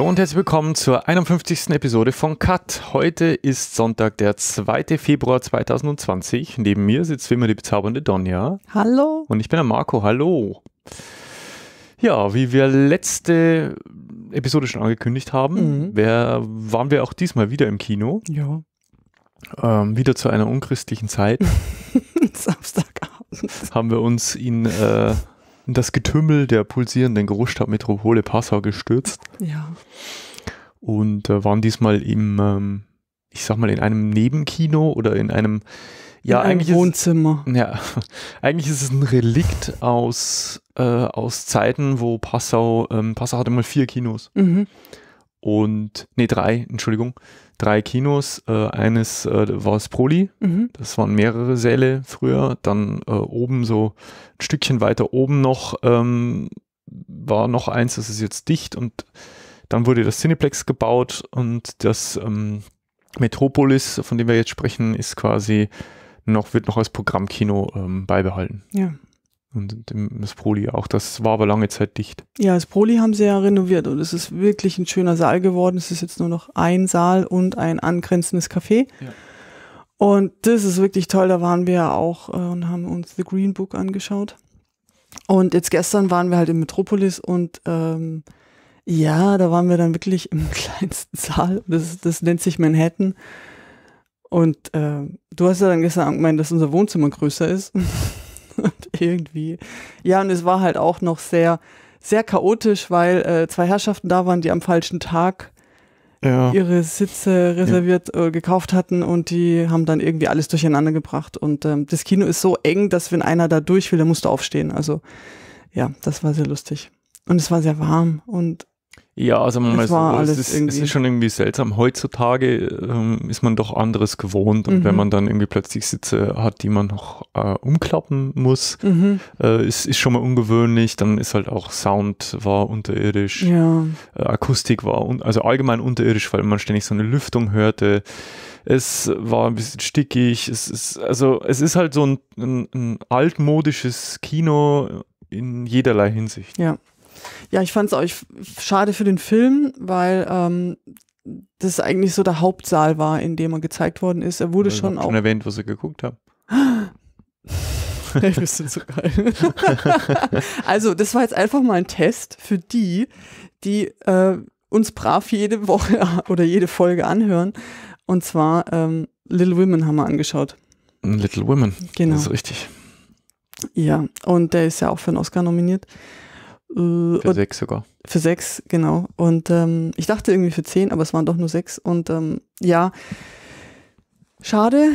Hallo und herzlich willkommen zur 51. Episode von Cut. Heute ist Sonntag, der 2. Februar 2020. Neben mir sitzt wie immer die bezaubernde Donja. Hallo. Und ich bin der Marco. Hallo. Ja, wie wir letzte Episode schon angekündigt haben, mhm. wär, waren wir auch diesmal wieder im Kino. Ja. Ähm, wieder zu einer unchristlichen Zeit. Samstagabend. Haben wir uns in, äh, in das Getümmel der pulsierenden Großstadtmetropole Passau gestürzt. Ja und äh, waren diesmal im, ähm, ich sag mal, in einem Nebenkino oder in einem, ja, in einem eigentlich Wohnzimmer. Ist, ja, eigentlich ist es ein Relikt aus, äh, aus Zeiten, wo Passau, ähm, Passau hatte mal vier Kinos. Mhm. Und, nee, drei, Entschuldigung, drei Kinos. Äh, eines äh, war das Proli, mhm. das waren mehrere Säle früher. Dann äh, oben so ein Stückchen weiter oben noch ähm, war noch eins, das ist jetzt dicht und dann wurde das Cineplex gebaut und das ähm, Metropolis, von dem wir jetzt sprechen, ist quasi noch, wird noch als Programmkino ähm, beibehalten. Ja. Und das Proli auch, das war aber lange Zeit dicht. Ja, das Proli haben sie ja renoviert und es ist wirklich ein schöner Saal geworden. Es ist jetzt nur noch ein Saal und ein angrenzendes Café. Ja. Und das ist wirklich toll. Da waren wir ja auch äh, und haben uns The Green Book angeschaut. Und jetzt gestern waren wir halt in Metropolis und ähm, ja, da waren wir dann wirklich im kleinsten Saal. Das, das nennt sich Manhattan. Und äh, du hast ja dann gestern gemeint, dass unser Wohnzimmer größer ist. und irgendwie. Ja, und es war halt auch noch sehr, sehr chaotisch, weil äh, zwei Herrschaften da waren, die am falschen Tag ja. ihre Sitze reserviert ja. äh, gekauft hatten und die haben dann irgendwie alles durcheinander gebracht. Und ähm, das Kino ist so eng, dass wenn einer da durch will, der musste aufstehen. Also ja, das war sehr lustig. Und es war sehr warm und ja, also man es mal so, es ist, es, ist, schon irgendwie seltsam. Heutzutage ähm, ist man doch anderes gewohnt und mhm. wenn man dann irgendwie plötzlich Sitze hat, die man noch äh, umklappen muss, mhm. äh, ist, ist schon mal ungewöhnlich. Dann ist halt auch Sound war unterirdisch, ja. äh, Akustik war, un also allgemein unterirdisch, weil man ständig so eine Lüftung hörte es war ein bisschen stickig, es ist, also es ist halt so ein, ein, ein altmodisches Kino in jederlei Hinsicht. Ja, ja, ich fand es auch schade für den Film, weil ähm, das eigentlich so der Hauptsaal war, in dem er gezeigt worden ist. Er wurde also ich schon auch. schon erwähnt, was wir geguckt haben. Ich bist du so geil. also, das war jetzt einfach mal ein Test für die, die äh, uns brav jede Woche oder jede Folge anhören. Und zwar ähm, Little Women haben wir angeschaut. Little Women. Genau. Das ist richtig. Ja, und der ist ja auch für einen Oscar nominiert. Äh, für und sechs sogar. Für sechs, genau. Und ähm, ich dachte irgendwie für zehn, aber es waren doch nur sechs. Und ähm, ja, schade,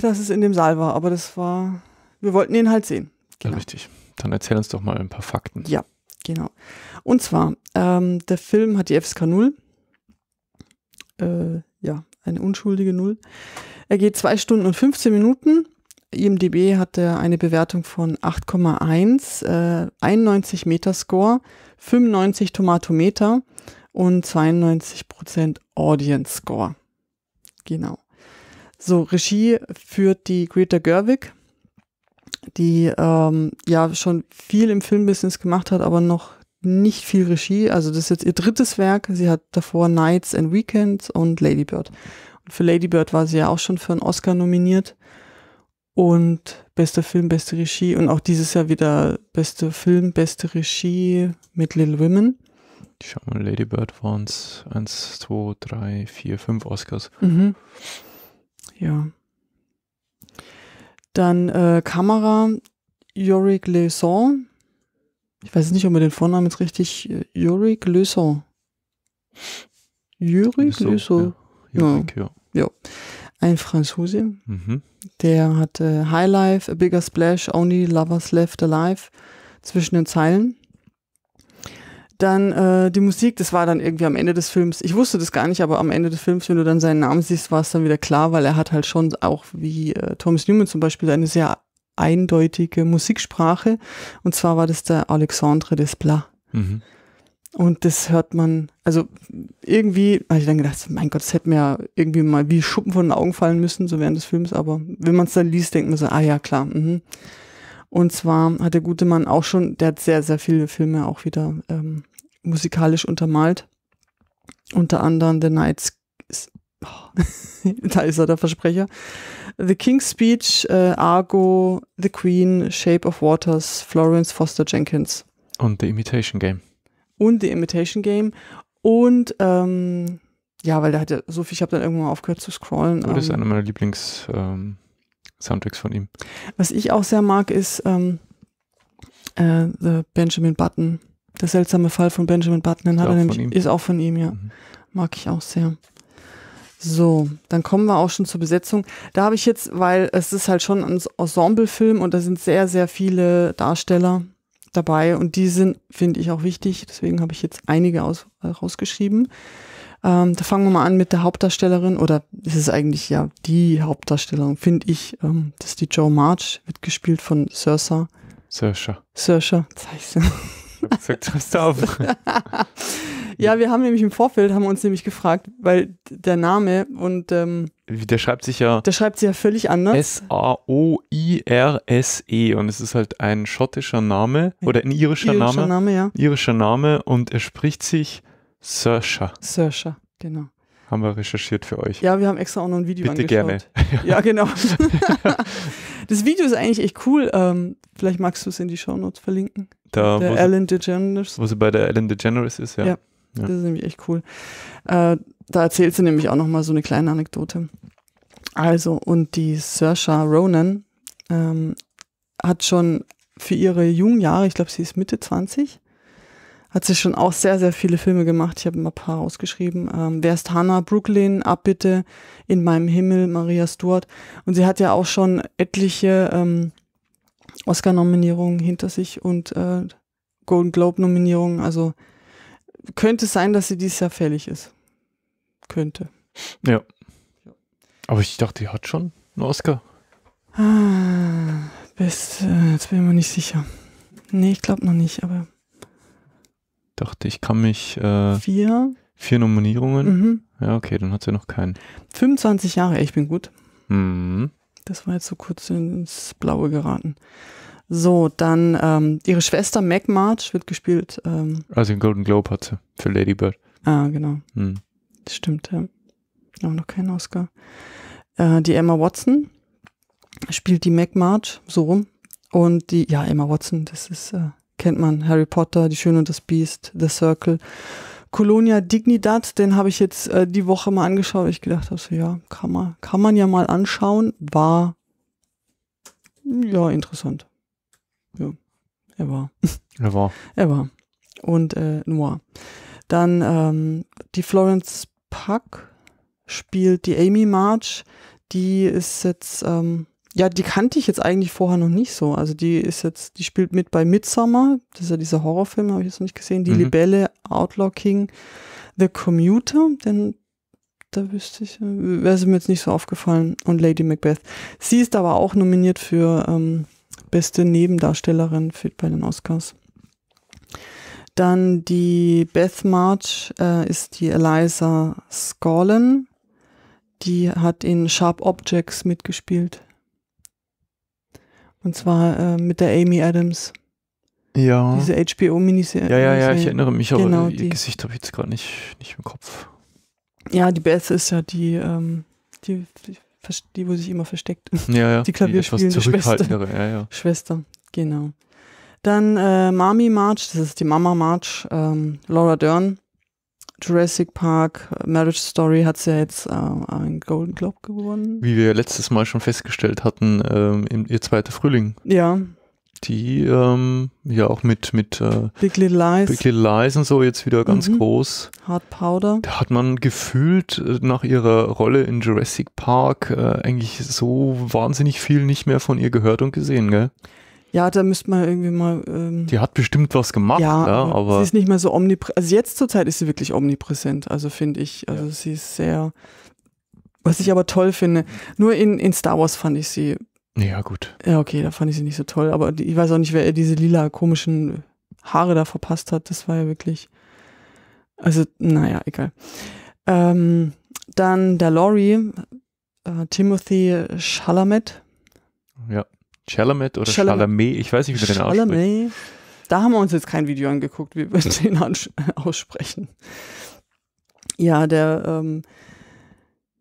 dass es in dem Saal war, aber das war, wir wollten ihn halt sehen. Genau. Richtig. Dann erzähl uns doch mal ein paar Fakten. Ja, genau. Und zwar, ähm, der Film hat die FSK 0. Äh, ja, eine unschuldige Null. Er geht zwei Stunden und 15 Minuten IMDB hatte eine Bewertung von 8,1, äh, 91 Metascore, 95 Tomatometer und 92% Audience Score. Genau. So, Regie führt die Greta Gerwig, die ähm, ja schon viel im Filmbusiness gemacht hat, aber noch nicht viel Regie. Also das ist jetzt ihr drittes Werk. Sie hat davor Nights and Weekends und Lady Bird. Und für Lady Bird war sie ja auch schon für einen Oscar nominiert und bester Film, beste Regie und auch dieses Jahr wieder beste Film, beste Regie mit Little Women. Ich schau mal, Lady Bird waren es 1, 2, 3, 4, 5 Oscars. Mhm. Ja. Dann äh, Kamera, Yorick Leson. Ich weiß nicht, ob man den Vornamen jetzt richtig. Äh, Yorick Leson. Yorick Leson. Ja. Juric, ja. ja. Ein Franzose, mhm. der hatte High Life, A Bigger Splash, Only Lovers Left Alive zwischen den Zeilen. Dann äh, die Musik, das war dann irgendwie am Ende des Films. Ich wusste das gar nicht, aber am Ende des Films, wenn du dann seinen Namen siehst, war es dann wieder klar, weil er hat halt schon auch wie äh, Thomas Newman zum Beispiel eine sehr eindeutige Musiksprache. Und zwar war das der Alexandre Desplat. Mhm. Und das hört man, also irgendwie habe ich dann gedacht, mein Gott, das hätte mir ja irgendwie mal wie Schuppen von den Augen fallen müssen, so während des Films, aber wenn man es dann liest, denkt man so, ah ja, klar. Mhm. Und zwar hat der gute Mann auch schon, der hat sehr, sehr viele Filme auch wieder ähm, musikalisch untermalt. Unter anderem The Night's, oh, da ist er der Versprecher. The King's Speech, äh, Argo, The Queen, Shape of Waters, Florence Foster Jenkins. Und The Imitation Game und The Imitation Game und ähm, ja, weil da hat ja so viel, ich habe dann irgendwann mal aufgehört zu scrollen. So, das ist einer meiner Lieblings-Soundtracks ähm, von ihm. Was ich auch sehr mag, ist ähm, äh, The Benjamin Button. Der seltsame Fall von Benjamin Button, den hat er nämlich, ist auch von ihm, ja. Mhm. Mag ich auch sehr. So, dann kommen wir auch schon zur Besetzung. Da habe ich jetzt, weil es ist halt schon ein ensemble Ensemblefilm und da sind sehr, sehr viele Darsteller dabei und die sind, finde ich, auch wichtig. Deswegen habe ich jetzt einige aus, äh, rausgeschrieben. Ähm, da fangen wir mal an mit der Hauptdarstellerin oder ist es eigentlich ja die Hauptdarstellerin, finde ich. Ähm, das ist die Joe March, wird gespielt von Sersa. Sersha. Sersha, zeig's. Sag, auf. Ja, wir haben nämlich im Vorfeld, haben uns nämlich gefragt, weil der Name und... Ähm, der schreibt sich ja... Der schreibt sich ja völlig anders. S-A-O-I-R-S-E und es ist halt ein schottischer Name oder ein irischer, irischer Name. Name ja. Irischer Name und er spricht sich Sersha. Sersha, genau. Haben wir recherchiert für euch. Ja, wir haben extra auch noch ein Video Bitte angeschaut. gerne. ja, genau. das Video ist eigentlich echt cool. Ähm, vielleicht magst du es in die Shownotes verlinken. Da, der Ellen DeGeneres. Wo sie bei der Ellen DeGeneres ist, ja. ja. Ja. Das ist nämlich echt cool. Äh, da erzählt sie nämlich auch nochmal so eine kleine Anekdote. Also, und die Sersha Ronan ähm, hat schon für ihre jungen Jahre, ich glaube, sie ist Mitte 20, hat sie schon auch sehr, sehr viele Filme gemacht. Ich habe ein paar rausgeschrieben. Ähm, Wer ist Hannah? Brooklyn, Abbitte, In meinem Himmel, Maria Stuart. Und sie hat ja auch schon etliche ähm, Oscar-Nominierungen hinter sich und äh, Golden Globe-Nominierungen. Also könnte sein, dass sie dieses Jahr fällig ist. Könnte. Ja. Aber ich dachte, die hat schon einen Oscar. Ah, best, äh, jetzt bin ich mir nicht sicher. Nee, ich glaube noch nicht, aber. Dachte, ich kann mich. Äh, vier? Vier Nominierungen. Mhm. Ja, okay, dann hat sie noch keinen. 25 Jahre, ich bin gut. Mhm. Das war jetzt so kurz ins Blaue geraten. So, dann ähm, ihre Schwester Meg March wird gespielt. Ähm, also den Golden Globe hat sie für Lady Bird. Ah, genau. Hm. Stimmt, ja. Auch noch kein Oscar. Äh, die Emma Watson spielt die Meg March, so rum. Und die, ja, Emma Watson, das ist, äh, kennt man, Harry Potter, Die Schöne und das Beast, The Circle. Colonia Dignidad, den habe ich jetzt äh, die Woche mal angeschaut. Ich gedacht habe so, ja, kann man, kann man ja mal anschauen. War ja interessant. Ja, er war. Er war. Er war. Und äh, Noir. Dann ähm, die Florence Puck spielt die Amy March. Die ist jetzt, ähm, ja, die kannte ich jetzt eigentlich vorher noch nicht so. Also die ist jetzt, die spielt mit bei Midsummer, das ist ja dieser Horrorfilm, habe ich jetzt noch nicht gesehen. Die mhm. Libelle, Outlaw King, The Commuter, denn da wüsste ich, äh, wäre sie mir jetzt nicht so aufgefallen. Und Lady Macbeth. Sie ist aber auch nominiert für ähm, beste Nebendarstellerin für, bei den Oscars. Dann die Beth March äh, ist die Eliza Scorlin. Die hat in Sharp Objects mitgespielt. Und zwar äh, mit der Amy Adams. Ja. Diese HBO-Miniserie. Ja, ja, ja, ich erinnere mich, aber genau, ihr Gesicht habe ich jetzt gerade nicht, nicht im Kopf. Ja, die Beth ist ja die, ähm, die, die die, wo sich immer versteckt. Ja, ja. Die Klavierspielende Schwester. Ja, ja. Schwester, genau. Dann äh, Mami March, das ist die Mama March, ähm, Laura Dern, Jurassic Park, äh, Marriage Story hat sie ja jetzt äh, einen Golden Globe gewonnen. Wie wir letztes Mal schon festgestellt hatten, ähm, ihr zweiter Frühling. Ja, die ähm, ja auch mit, mit äh, Big, Little Lies. Big Little Lies und so jetzt wieder ganz mhm. groß. Hard Powder. Da hat man gefühlt äh, nach ihrer Rolle in Jurassic Park äh, eigentlich so wahnsinnig viel nicht mehr von ihr gehört und gesehen, gell? Ja, da müsste man irgendwie mal. Ähm, die hat bestimmt was gemacht, ja, ja aber. Sie ist nicht mehr so omnipräsent. Also jetzt zurzeit ist sie wirklich omnipräsent, also finde ich. Also ja. sie ist sehr. Was ich aber toll finde. Nur in, in Star Wars fand ich sie ja, gut. Ja, okay, da fand ich sie nicht so toll. Aber ich weiß auch nicht, wer diese lila komischen Haare da verpasst hat. Das war ja wirklich. Also, naja, egal. Ähm, dann der Laurie, äh, Timothy Chalamet. Ja, Chalamet oder Chalamet. Chalamet. Ich weiß nicht, wie man den ausspricht. Chalamet. Da haben wir uns jetzt kein Video angeguckt, wie wir den aussprechen. Ja, der ähm,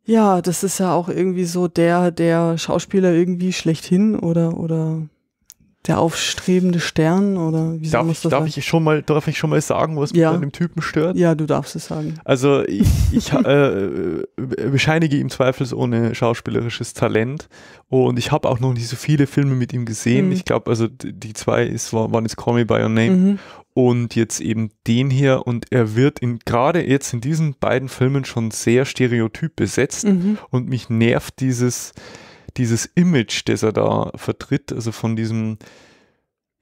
ja, das ist ja auch irgendwie so der, der Schauspieler irgendwie schlechthin oder, oder der aufstrebende Stern oder wie darf soll das darf ich schon mal darf ich schon mal sagen was ja. mich an dem Typen stört ja du darfst es sagen also ich, ich äh, äh, bescheinige ihm zweifelsohne schauspielerisches Talent und ich habe auch noch nicht so viele Filme mit ihm gesehen mhm. ich glaube also die zwei ist waren jetzt Call Me by Your Name mhm und jetzt eben den hier. Und er wird in, gerade jetzt in diesen beiden Filmen schon sehr stereotyp besetzt mhm. und mich nervt dieses, dieses Image, das er da vertritt, also von diesem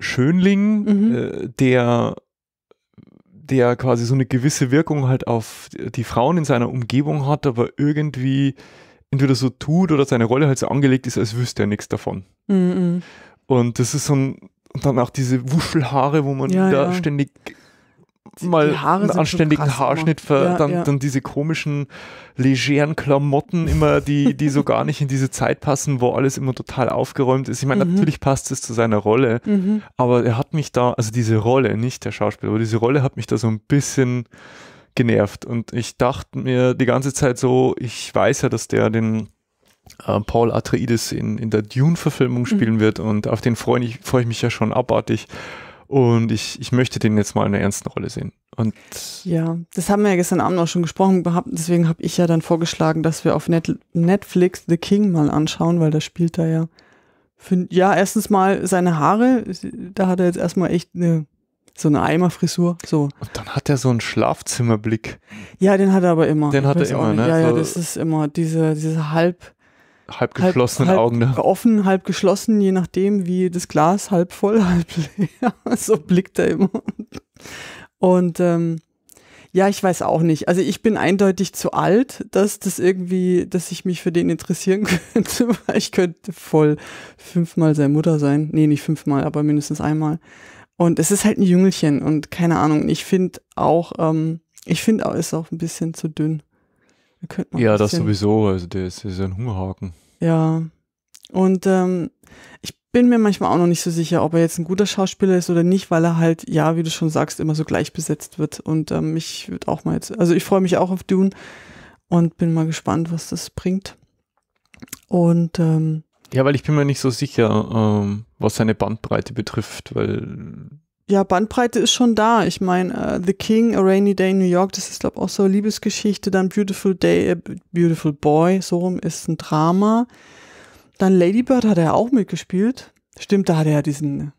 Schönling, mhm. äh, der der quasi so eine gewisse Wirkung halt auf die Frauen in seiner Umgebung hat, aber irgendwie entweder so tut oder seine Rolle halt so angelegt ist, als wüsste er nichts davon. Mhm. Und das ist so ein und dann auch diese Wuschelhaare, wo man ja, wieder ja. ständig die, mal die einen anständigen Haarschnitt, ja, dann, ja. dann, diese komischen, legeren Klamotten immer, die, die so gar nicht in diese Zeit passen, wo alles immer total aufgeräumt ist. Ich meine, mhm. natürlich passt es zu seiner Rolle, mhm. aber er hat mich da, also diese Rolle, nicht der Schauspieler, aber diese Rolle hat mich da so ein bisschen genervt. Und ich dachte mir die ganze Zeit so, ich weiß ja, dass der den äh, Paul Atreides in, in der Dune-Verfilmung mhm. spielen mhm. wird und auf den freue ich, freu ich mich ja schon abartig. Und ich, ich möchte den jetzt mal in einer ernsten Rolle sehen. Und ja, das haben wir ja gestern Abend auch schon gesprochen gehabt. Deswegen habe ich ja dann vorgeschlagen, dass wir auf Net Netflix The King mal anschauen, weil da spielt er ja. Für, ja, erstens mal seine Haare. Da hat er jetzt erstmal echt eine, so eine Eimerfrisur. So. Und dann hat er so einen Schlafzimmerblick. Ja, den hat er aber immer. Den ich hat er immer, ne? Ja, ja, also das ist immer diese, diese halb halb geschlossenen halb, Augen. Ne? Offen, halb geschlossen, je nachdem, wie das Glas halb voll, halb leer. so blickt er immer. Und ähm, ja, ich weiß auch nicht. Also ich bin eindeutig zu alt, dass das irgendwie, dass ich mich für den interessieren könnte, ich könnte voll fünfmal seine Mutter sein. Nee, nicht fünfmal, aber mindestens einmal. Und es ist halt ein Jüngelchen und keine Ahnung. Ich finde auch, ähm, ich finde auch, ist auch ein bisschen zu dünn könnte man ja, das sowieso. Also der ist, ist ein Hungerhaken. Ja. Und ähm, ich bin mir manchmal auch noch nicht so sicher, ob er jetzt ein guter Schauspieler ist oder nicht, weil er halt, ja, wie du schon sagst, immer so gleich besetzt wird. Und ähm, ich würde auch mal jetzt, also ich freue mich auch auf Dune und bin mal gespannt, was das bringt. Und ähm, ja, weil ich bin mir nicht so sicher, ähm, was seine Bandbreite betrifft, weil ja, Bandbreite ist schon da. Ich meine, uh, äh, The King, A Rainy Day in New York, das ist, glaube ich, auch so eine Liebesgeschichte. Dann Beautiful Day, äh, Beautiful Boy, so rum ist ein Drama. Dann Ladybird hat er auch mitgespielt. Stimmt, da hat er ja diesen,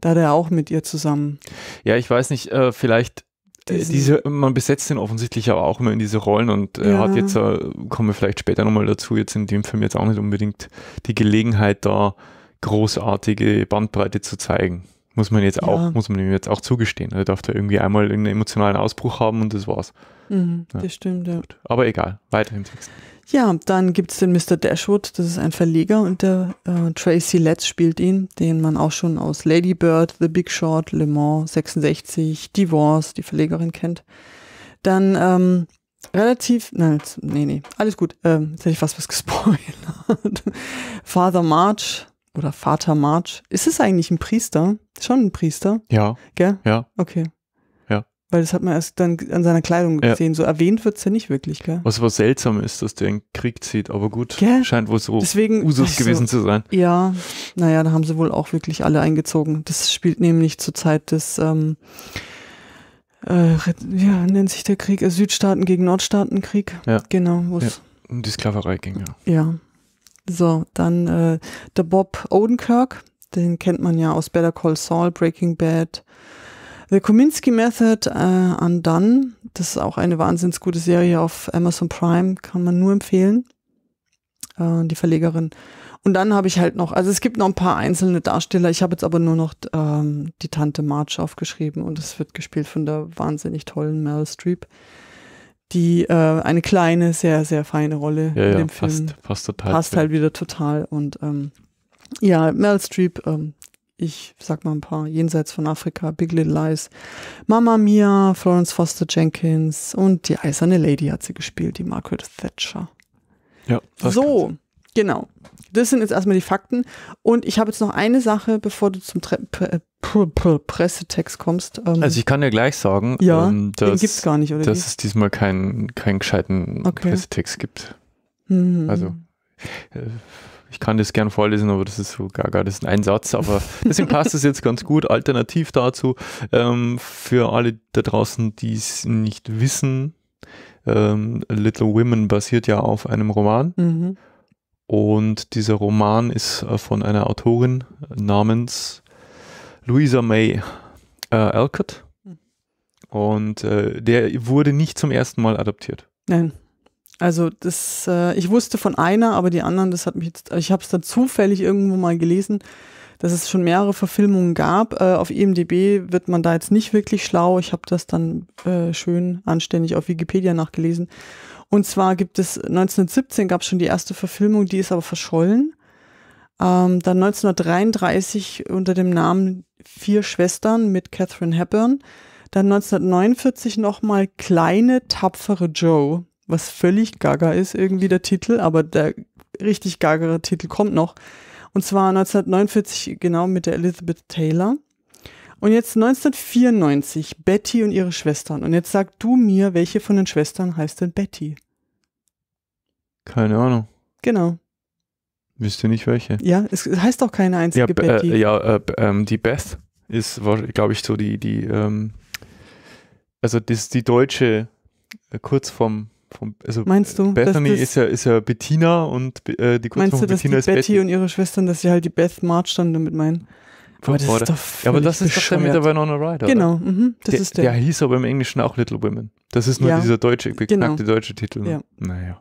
da hat er auch mit ihr zusammen. Ja, ich weiß nicht, äh, vielleicht äh, diese, man besetzt ihn offensichtlich aber auch immer in diese Rollen und er äh, ja. hat jetzt, kommen wir vielleicht später nochmal dazu, jetzt in dem Film jetzt auch nicht unbedingt die Gelegenheit, da großartige Bandbreite zu zeigen. Muss man jetzt ja. auch, muss man ihm jetzt auch zugestehen. Er darf da irgendwie einmal einen emotionalen Ausbruch haben und das war's. Mhm, ja. Das stimmt, ja. Aber egal, weiter im Text. Ja, dann gibt es den Mr. Dashwood, das ist ein Verleger und der äh, Tracy Letts spielt ihn, den man auch schon aus Lady Bird, The Big Short, Le Mans 66, Divorce, die Verlegerin kennt. Dann ähm, relativ, nein, jetzt, nee, nee, alles gut, ähm, jetzt hätte ich fast was gespoilert. Father March, oder Vater March. Ist es eigentlich ein Priester? Schon ein Priester? Ja. Gell? Ja. Okay. Ja. Weil das hat man erst dann an seiner Kleidung gesehen. Ja. So erwähnt wird es ja nicht wirklich, gell? Was aber seltsam ist, dass der in Krieg zieht, aber gut, gell? scheint wohl so Deswegen, Usus gewesen so, zu sein. Ja, naja, da haben sie wohl auch wirklich alle eingezogen. Das spielt nämlich zur Zeit des ähm, äh, ja, nennt sich der Krieg, Südstaaten gegen Nordstaatenkrieg. Ja. Genau. Ja. Um Die Sklaverei ging, ja. Ja, so, dann äh, der Bob Odenkirk, den kennt man ja aus Better Call Saul, Breaking Bad, The Kominsky Method, äh, Undone. Das ist auch eine wahnsinnig gute Serie auf Amazon Prime, kann man nur empfehlen. Äh, die Verlegerin. Und dann habe ich halt noch, also es gibt noch ein paar einzelne Darsteller. Ich habe jetzt aber nur noch ähm, die Tante March aufgeschrieben und es wird gespielt von der wahnsinnig tollen Meryl Streep die äh, eine kleine, sehr, sehr feine Rolle ja, in dem passt, Film. Passt passt total. Passt halt wieder total. Und ähm, ja, Meryl Streep, ähm, ich sag mal ein paar, Jenseits von Afrika, Big Little Lies, Mama Mia, Florence Foster Jenkins und die Eiserne Lady hat sie gespielt, die Margaret Thatcher. Ja, so. Kann's. Genau. Das sind jetzt erstmal die Fakten. Und ich habe jetzt noch eine Sache, bevor du zum Tre Pre Pre Pre Pressetext kommst. Ähm also ich kann dir gleich sagen, ja, ähm, dass, gibt's gar nicht, oder dass es diesmal keinen kein gescheiten okay. Pressetext gibt. Mhm. Also äh, ich kann das gern vorlesen, aber das ist so gar, gar das ist ein Satz. Aber deswegen passt es jetzt ganz gut. Alternativ dazu, ähm, für alle da draußen, die es nicht wissen, ähm, Little Women basiert ja auf einem Roman. Mhm. Und dieser Roman ist äh, von einer Autorin äh, namens Louisa May äh, Alcott. Hm. Und äh, der wurde nicht zum ersten Mal adaptiert. Nein. Also das, äh, ich wusste von einer, aber die anderen, das hat mich jetzt, ich habe es da zufällig irgendwo mal gelesen, dass es schon mehrere Verfilmungen gab. Äh, auf IMDB wird man da jetzt nicht wirklich schlau. Ich habe das dann schön anständig auf Wikipedia nachgelesen. Und zwar gibt es 1917 gab es schon die erste Verfilmung, die ist aber verschollen. Ähm, dann 1933 unter dem Namen Vier Schwestern mit Catherine Hepburn. Dann 1949 nochmal Kleine tapfere Joe, was völlig gaga ist irgendwie der Titel, aber der richtig gagere Titel kommt noch. Und zwar 1949 genau mit der Elizabeth Taylor. Und jetzt 1994, Betty und ihre Schwestern. Und jetzt sag du mir, welche von den Schwestern heißt denn Betty? Keine Ahnung. Genau. Wüsste nicht welche. Ja, es heißt auch keine einzige ja, äh, Betty. Äh, ja, äh, ähm, die Beth ist, glaube ich, so die, die, ähm, also das die deutsche äh, Kurzform vom, also meinst du, Bethany ist ja, ist ja Bettina und äh, die Kurzform meinst du, Bettina dass die Betty, Betty, und ihre Schwestern, dass sie halt die Beth March dann damit meinen? aber das Ist doch ja, aber das ist doch der mit der Winona Ryder. Genau, mhm, das der, ist der. Der hieß aber im Englischen auch Little Women. Das ist nur ja, dieser deutsche, geknackte genau. deutsche Titel. Ne? Ja. Naja.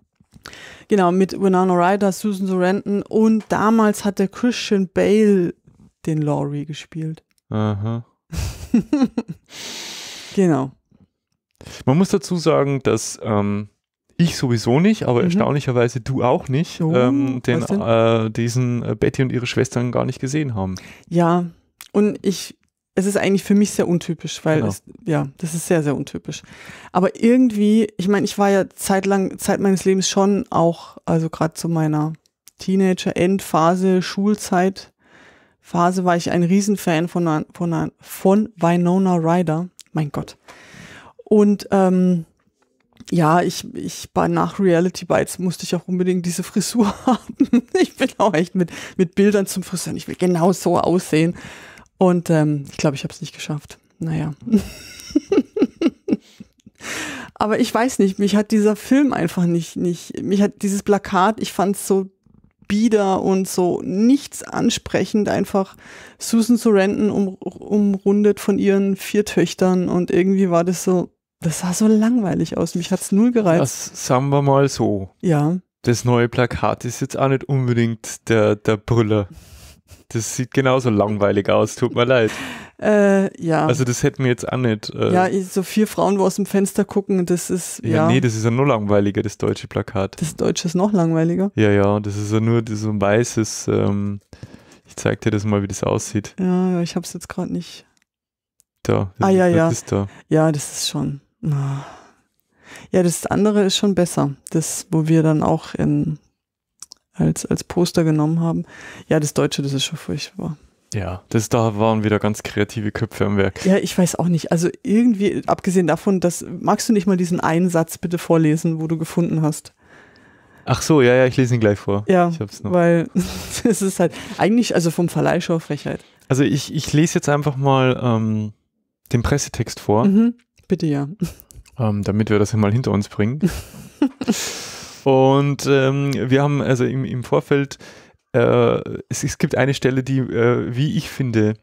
Genau, mit Winona Ryder, Susan Sorrenton und damals hat der Christian Bale den Laurie gespielt. Aha. genau. Man muss dazu sagen, dass ähm, ich sowieso nicht, aber mhm. erstaunlicherweise du auch nicht, oh, ähm, den, äh, diesen äh, Betty und ihre Schwestern gar nicht gesehen haben. Ja, und ich, es ist eigentlich für mich sehr untypisch, weil genau. es, ja, das ist sehr, sehr untypisch. Aber irgendwie, ich meine, ich war ja zeitlang, Zeit meines Lebens schon auch, also gerade zu meiner Teenager-Endphase, Schulzeit, Phase war ich ein Riesenfan von, von, von Winona Ryder. Mein Gott. Und ähm, ja, ich, ich bei nach Reality Bites musste ich auch unbedingt diese Frisur haben. Ich bin auch echt mit, mit Bildern zum Friseur. Ich will genau so aussehen. Und ähm, ich glaube, ich habe es nicht geschafft. Naja. Aber ich weiß nicht, mich hat dieser Film einfach nicht, nicht, mich hat dieses Plakat, ich fand es so bieder und so nichts ansprechend, einfach Susan Sorrenton um, umrundet von ihren vier Töchtern und irgendwie war das so, das sah so langweilig aus. Mich hat es null gereizt. Das sagen wir mal so. Ja. Das neue Plakat ist jetzt auch nicht unbedingt der, der Brüller. Das sieht genauso langweilig aus, tut mir leid. Äh, ja. Also das hätten wir jetzt auch nicht. Äh ja, so vier Frauen, wo aus dem Fenster gucken, das ist. Ja, ja, nee, das ist ja nur langweiliger, das deutsche Plakat. Das deutsche ist noch langweiliger. Ja, ja, das ist ja nur so ein weißes. Ähm, ich zeig dir das mal, wie das aussieht. Ja, ich hab's jetzt gerade nicht. Da. ah, ja, ja. Das da. Ja, das ist schon. Ja, das andere ist schon besser. Das, wo wir dann auch in, als, als Poster genommen haben. Ja, das Deutsche, das ist schon furchtbar. Ja, das da waren wieder ganz kreative Köpfe am Werk. Ja, ich weiß auch nicht. Also irgendwie, abgesehen davon, dass magst du nicht mal diesen einen Satz bitte vorlesen, wo du gefunden hast. Ach so, ja, ja, ich lese ihn gleich vor. Ja, ich hab's noch. weil es ist halt eigentlich, also vom Verleih schon Frechheit. Also ich, ich lese jetzt einfach mal ähm, den Pressetext vor. Mhm bitte ja. Ähm, damit wir das mal hinter uns bringen. Und ähm, wir haben also im, im Vorfeld, äh, es, es, gibt eine Stelle, die, äh, wie ich finde,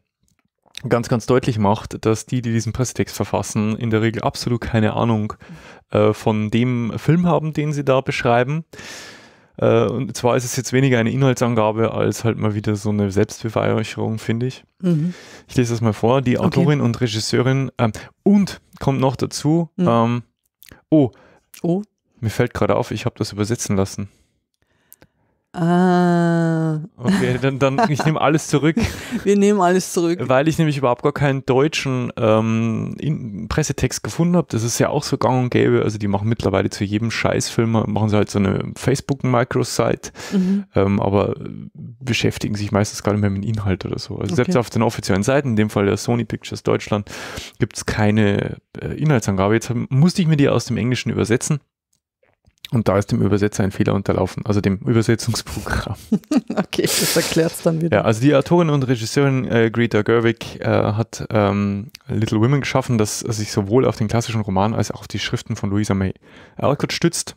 ganz, ganz deutlich macht, dass die, die diesen Pressetext verfassen, in der Regel absolut keine Ahnung äh, von dem Film haben, den sie da beschreiben. Äh, und zwar ist es jetzt weniger eine Inhaltsangabe als halt mal wieder so eine Selbstbeweihräucherung, finde ich. Mhm. Ich lese das mal vor. Die Autorin okay. und Regisseurin ähm, und kommt noch dazu. Mhm. Ähm, oh. Oh. Mir fällt gerade auf, ich habe das übersetzen lassen. Ah. Okay, dann, dann ich nehme alles zurück. Wir nehmen alles zurück. Weil ich nämlich überhaupt gar keinen deutschen ähm, in, Pressetext gefunden habe. Das ist ja auch so gang und gäbe. Also die machen mittlerweile zu jedem Scheißfilm, machen sie halt so eine Facebook-Microsite, mhm. ähm, aber beschäftigen sich meistens gar nicht mehr mit Inhalt oder so. Also okay. selbst auf den offiziellen Seiten, in dem Fall der Sony Pictures Deutschland, gibt es keine äh, Inhaltsangabe. Jetzt hab, musste ich mir die aus dem Englischen übersetzen. Und da ist dem Übersetzer ein Fehler unterlaufen, also dem Übersetzungsprogramm. okay, das erklärt es dann wieder. Ja, also die Autorin und Regisseurin äh, Greta Gerwig äh, hat ähm, Little Women geschaffen, das sich sowohl auf den klassischen Roman als auch auf die Schriften von Louisa May Alcott stützt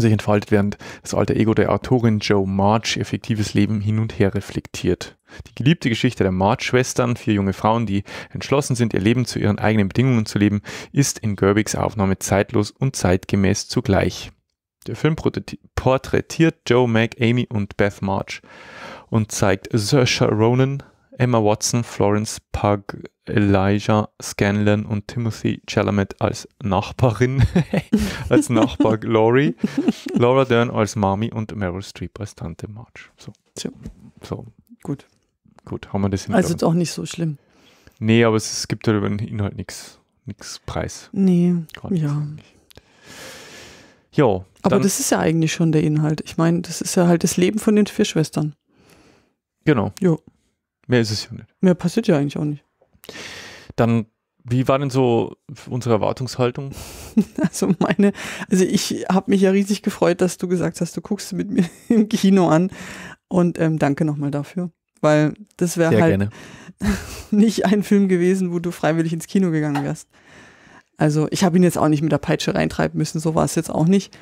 sich entfaltet, während das alte Ego der Autorin Joe March ihr fiktives Leben hin und her reflektiert. Die geliebte Geschichte der March-Schwestern, vier junge Frauen, die entschlossen sind, ihr Leben zu ihren eigenen Bedingungen zu leben, ist in Gerbigs Aufnahme zeitlos und zeitgemäß zugleich. Der Film porträtiert Joe, Meg, Amy und Beth March und zeigt Saoirse Ronan, Emma Watson, Florence Pug, Elijah Scanlon und Timothy Chalamet als Nachbarin, als Nachbar Glory, Laura Dern als Mami und Meryl Streep als Tante Marge. So. Tja. so. Gut. Gut, haben wir das hin. Also ist auch nicht so schlimm. Nee, aber es, gibt darüber den Inhalt nichts nichts Preis. Nee, Gott, ja. Jo, aber das ist ja eigentlich schon der Inhalt. Ich meine, das ist ja halt das Leben von den vier Schwestern. Genau. Jo. Mehr ist es ja nicht. Mehr passiert ja eigentlich auch nicht. Dann, wie war denn so unsere Erwartungshaltung? Also meine, also ich habe mich ja riesig gefreut, dass du gesagt hast, du guckst mit mir im Kino an. Und ähm, danke nochmal dafür. Weil das wäre halt gerne. nicht ein Film gewesen, wo du freiwillig ins Kino gegangen wärst. Also ich habe ihn jetzt auch nicht mit der Peitsche reintreiben müssen, so war es jetzt auch nicht.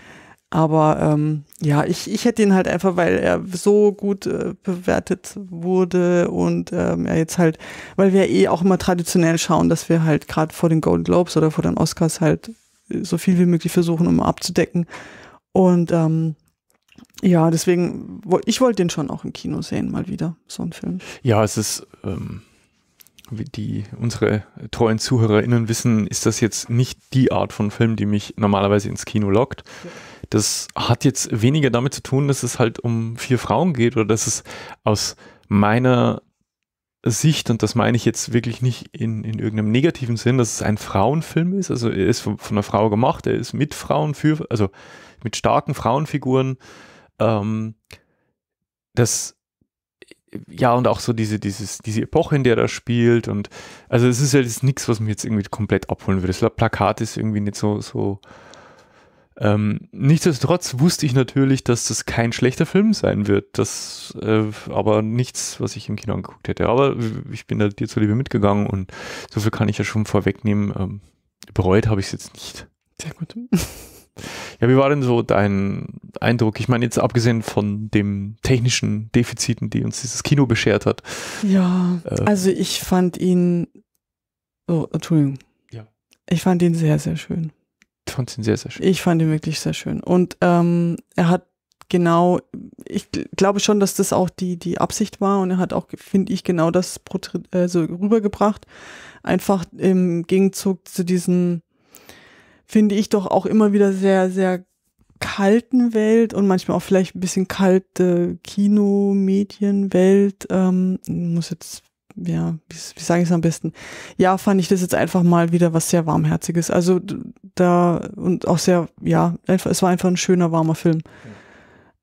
Aber ähm, ja, ich, ich hätte ihn halt einfach, weil er so gut äh, bewertet wurde und ähm, er jetzt halt, weil wir eh auch immer traditionell schauen, dass wir halt gerade vor den Golden Globes oder vor den Oscars halt äh, so viel wie möglich versuchen, um abzudecken. Und ähm, ja, deswegen, ich wollte den schon auch im Kino sehen, mal wieder, so ein Film. Ja, es ist, ähm, wie die unsere treuen ZuhörerInnen wissen, ist das jetzt nicht die Art von Film, die mich normalerweise ins Kino lockt. Ja das hat jetzt weniger damit zu tun, dass es halt um vier Frauen geht oder dass es aus meiner Sicht, und das meine ich jetzt wirklich nicht in, in irgendeinem negativen Sinn, dass es ein Frauenfilm ist. Also er ist von, von einer Frau gemacht, er ist mit Frauen, für, also mit starken Frauenfiguren. Ähm, das, ja, und auch so diese, dieses, diese Epoche, in der das spielt. Und also es ist ja jetzt nichts, was mich jetzt irgendwie komplett abholen würde. Das Plakat ist irgendwie nicht so, so ähm, nichtsdestotrotz wusste ich natürlich, dass das kein schlechter Film sein wird. Das äh, aber nichts, was ich im Kino angeguckt hätte. Aber ich bin da dir zuliebe mitgegangen und so viel kann ich ja schon vorwegnehmen. Ähm, bereut habe ich es jetzt nicht. Sehr gut. Ja, wie war denn so dein Eindruck? Ich meine, jetzt abgesehen von den technischen Defiziten, die uns dieses Kino beschert hat. Ja, äh, also ich fand ihn. Oh, Entschuldigung. Ja. Ich fand ihn sehr, sehr schön fand ihn sehr, sehr schön. Ich fand ihn wirklich sehr schön. Und ähm, er hat genau, ich glaube schon, dass das auch die, die Absicht war und er hat auch, finde ich, genau das äh, so rübergebracht. Einfach im Gegenzug zu diesen, finde ich doch auch immer wieder sehr, sehr kalten Welt und manchmal auch vielleicht ein bisschen kalte Kino-Medienwelt. Ähm, muss jetzt ja, wie, wie sage ich es am besten? Ja, fand ich das jetzt einfach mal wieder was sehr warmherziges. Also da und auch sehr, ja, einfach, es war einfach ein schöner, warmer Film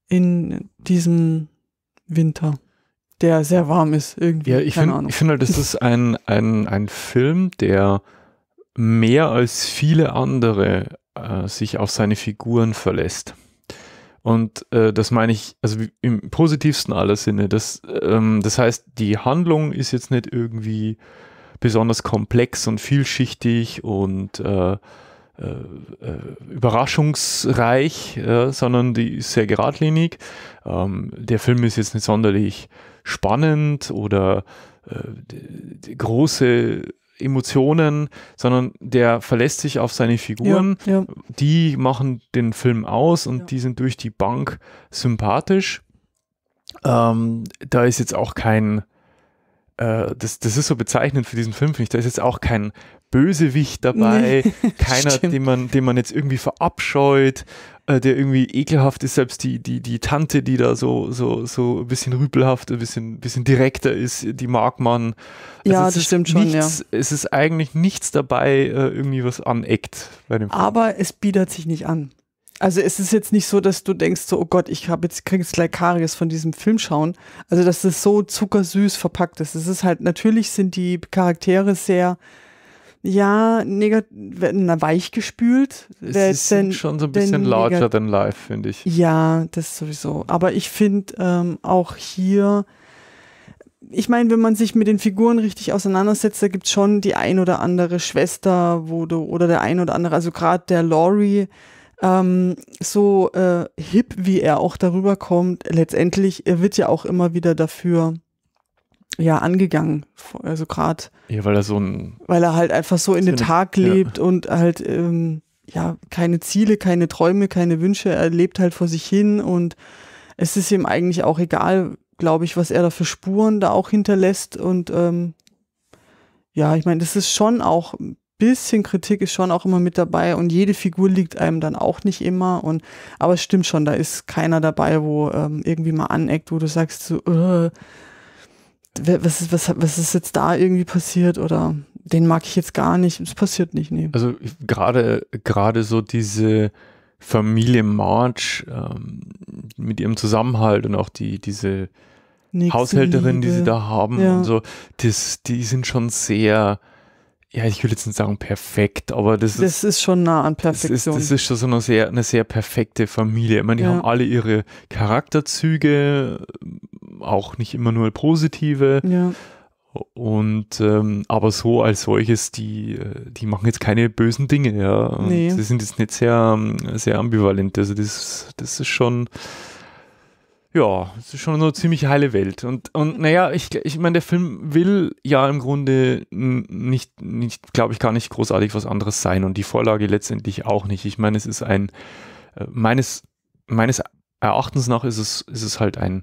in diesem Winter, der sehr warm ist irgendwie. Ja, ich finde find halt, das ist ein, ein, ein Film, der mehr als viele andere äh, sich auf seine Figuren verlässt. Und äh, das meine ich, also im positivsten aller Sinne. Das, ähm, das heißt, die Handlung ist jetzt nicht irgendwie besonders komplex und vielschichtig und äh, äh, äh überraschungsreich, sondern die ist sehr geradlinig. Ähm, der Film ist jetzt nicht sonderlich spannend oder äh, große Emotionen, sondern der verlässt sich auf seine Figuren. Ja, ja. Die machen den Film aus und ja. die sind durch die Bank sympathisch. Ähm, da ist jetzt auch kein, äh, das, das ist so bezeichnend für diesen Film, finde ich, da ist jetzt auch kein Bösewicht dabei, nee, keiner, den man, den man jetzt irgendwie verabscheut äh, der irgendwie ekelhaft ist, selbst die, die, die Tante, die da so, so, so ein bisschen rüpelhaft, ein bisschen, bisschen direkter ist, die mag man. Also ja, das stimmt nichts, schon, ja. Es ist eigentlich nichts dabei, äh, irgendwie was aneckt bei dem Film. Aber es biedert sich nicht an. Also es ist jetzt nicht so, dass du denkst, so, oh Gott, ich habe jetzt krieg jetzt gleich Karies von diesem Film schauen. Also dass das so zuckersüß verpackt ist. Es ist halt natürlich sind die Charaktere sehr ja, na, weich gespült. Es sind schon so ein bisschen larger than life, finde ich. Ja, das sowieso. Aber ich finde ähm, auch hier, ich meine, wenn man sich mit den Figuren richtig auseinandersetzt, da gibt es schon die ein oder andere Schwester wo du, oder der ein oder andere, also gerade der Laurie, ähm, so äh, hip wie er auch darüber kommt, letztendlich, er wird ja auch immer wieder dafür ja angegangen. Also gerade. Ja, weil er so ein. Weil er halt einfach so in den Tag lebt ja. und halt ähm, ja keine Ziele, keine Träume, keine Wünsche. Er lebt halt vor sich hin und es ist ihm eigentlich auch egal, glaube ich, was er da für Spuren da auch hinterlässt. Und ähm, ja, ich meine, das ist schon auch ein bisschen Kritik ist schon auch immer mit dabei und jede Figur liegt einem dann auch nicht immer. Und aber es stimmt schon, da ist keiner dabei, wo ähm, irgendwie mal aneckt, wo du sagst so. Äh, was ist, was, was ist jetzt da irgendwie passiert oder den mag ich jetzt gar nicht. Es passiert nicht, nee. Also gerade gerade so diese Familie March ähm, mit ihrem Zusammenhalt und auch die diese Nächste Haushälterin, Liebe. die sie da haben ja. und so, das, die sind schon sehr ja, ich will jetzt nicht sagen perfekt, aber das, das ist. ist schon nah an Perfektion. Das ist, das ist schon so eine sehr, eine sehr perfekte Familie. Ich meine, die ja. haben alle ihre Charakterzüge, auch nicht immer nur positive. Ja. Und ähm, aber so als solches, die, äh, die machen jetzt keine bösen Dinge, ja. Und nee. Die sind jetzt nicht sehr, ähm, sehr ambivalent. Also das, das ist schon, ja, es ist schon eine ziemlich heile Welt. Und, und naja, ich, ich meine, der Film will ja im Grunde nicht, nicht glaube ich, gar nicht großartig was anderes sein. Und die Vorlage letztendlich auch nicht. Ich meine, es ist ein, äh, meines, meines Erachtens nach ist es, ist es halt ein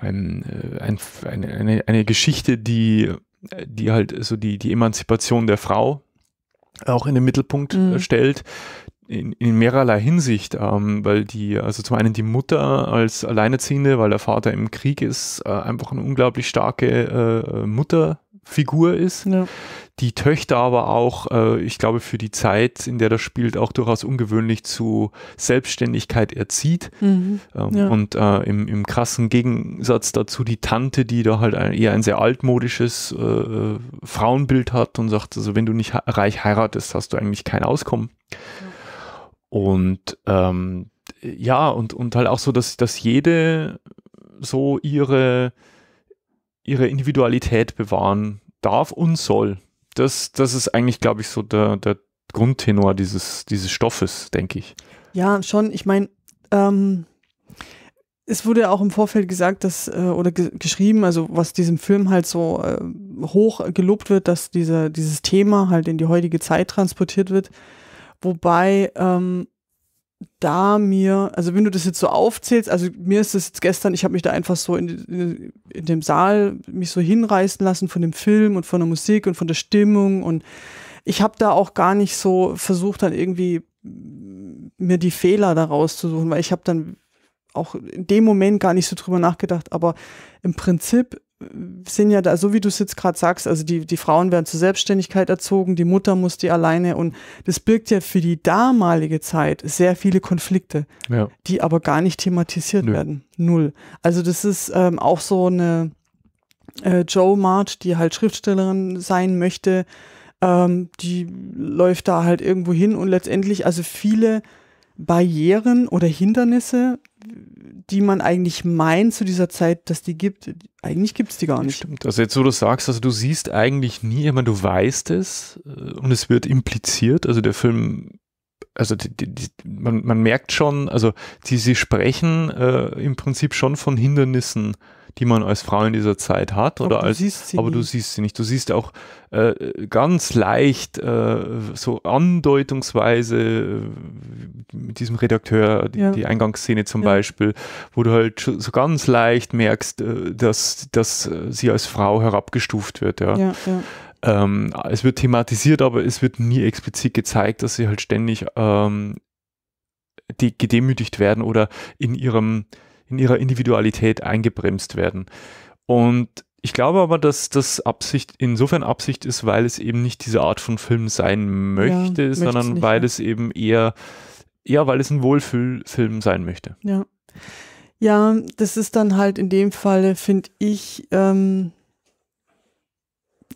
ein, äh, ein, eine, eine Geschichte, die, die halt so die, die Emanzipation der Frau auch in den Mittelpunkt äh, mhm. stellt, in, in mehrerlei Hinsicht, ähm, weil die, also zum einen die Mutter als Alleinerziehende, weil der Vater im Krieg ist, äh, einfach eine unglaublich starke äh, Mutter Figur ist. Ja. Die Töchter aber auch, äh, ich glaube, für die Zeit, in der das spielt, auch durchaus ungewöhnlich zu Selbstständigkeit erzieht. Mhm. Ähm, ja. Und äh, im, im krassen Gegensatz dazu die Tante, die da halt ein, eher ein sehr altmodisches äh, äh Frauenbild hat und sagt, also wenn du nicht reich heiratest, hast du eigentlich kein Auskommen. Ja. Und ähm, ja, und, und halt auch so, dass, dass jede so ihre ihre Individualität bewahren darf und soll. Das, das ist eigentlich, glaube ich, so der, der Grundtenor dieses, dieses Stoffes, denke ich. Ja, schon. Ich meine, ähm, es wurde ja auch im Vorfeld gesagt, dass äh, oder ge geschrieben, also was diesem Film halt so äh, hoch gelobt wird, dass dieser, dieses Thema halt in die heutige Zeit transportiert wird. Wobei ähm, da mir, also wenn du das jetzt so aufzählst, also mir ist das jetzt gestern, ich habe mich da einfach so in, in, in, dem Saal mich so hinreißen lassen von dem Film und von der Musik und von der Stimmung und ich habe da auch gar nicht so versucht, dann irgendwie mir die Fehler daraus zu suchen, weil ich habe dann auch in dem Moment gar nicht so drüber nachgedacht, aber im Prinzip sind ja da, so wie du es jetzt gerade sagst, also die, die Frauen werden zur Selbstständigkeit erzogen, die Mutter muss die alleine und das birgt ja für die damalige Zeit sehr viele Konflikte, ja. die aber gar nicht thematisiert Nö. werden. Null. Also das ist ähm, auch so eine äh, Joe March, die halt Schriftstellerin sein möchte, ähm, die läuft da halt irgendwo hin und letztendlich, also viele Barrieren oder Hindernisse, die man eigentlich meint zu dieser Zeit, dass die gibt. Eigentlich gibt es die gar nicht. Stimmt. Also jetzt, wo du sagst, also du siehst eigentlich nie, ich meine, du weißt es äh, und es wird impliziert. Also der Film, also die, die, die, man, man, merkt schon, also die, sie sprechen äh, im Prinzip schon von Hindernissen die man als Frau in dieser Zeit hat. Oder als, du siehst sie aber nicht. du siehst sie nicht. Du siehst auch äh, ganz leicht äh, so andeutungsweise äh, mit diesem Redakteur, die, ja. die Eingangsszene zum ja. Beispiel, wo du halt so ganz leicht merkst, äh, dass, dass äh, sie als Frau herabgestuft wird. ja. ja ähm, es wird thematisiert, aber es wird nie explizit gezeigt, dass sie halt ständig ähm, gedemütigt werden oder in ihrem in ihrer Individualität eingebremst werden. Und ich glaube aber, dass das Absicht insofern Absicht ist, weil es eben nicht diese Art von Film sein möchte, ja, sondern nicht, weil ja. es eben eher, ja, weil es ein Wohlfühlfilm sein möchte. Ja. Ja, das ist dann halt in dem Fall, finde ich, ähm,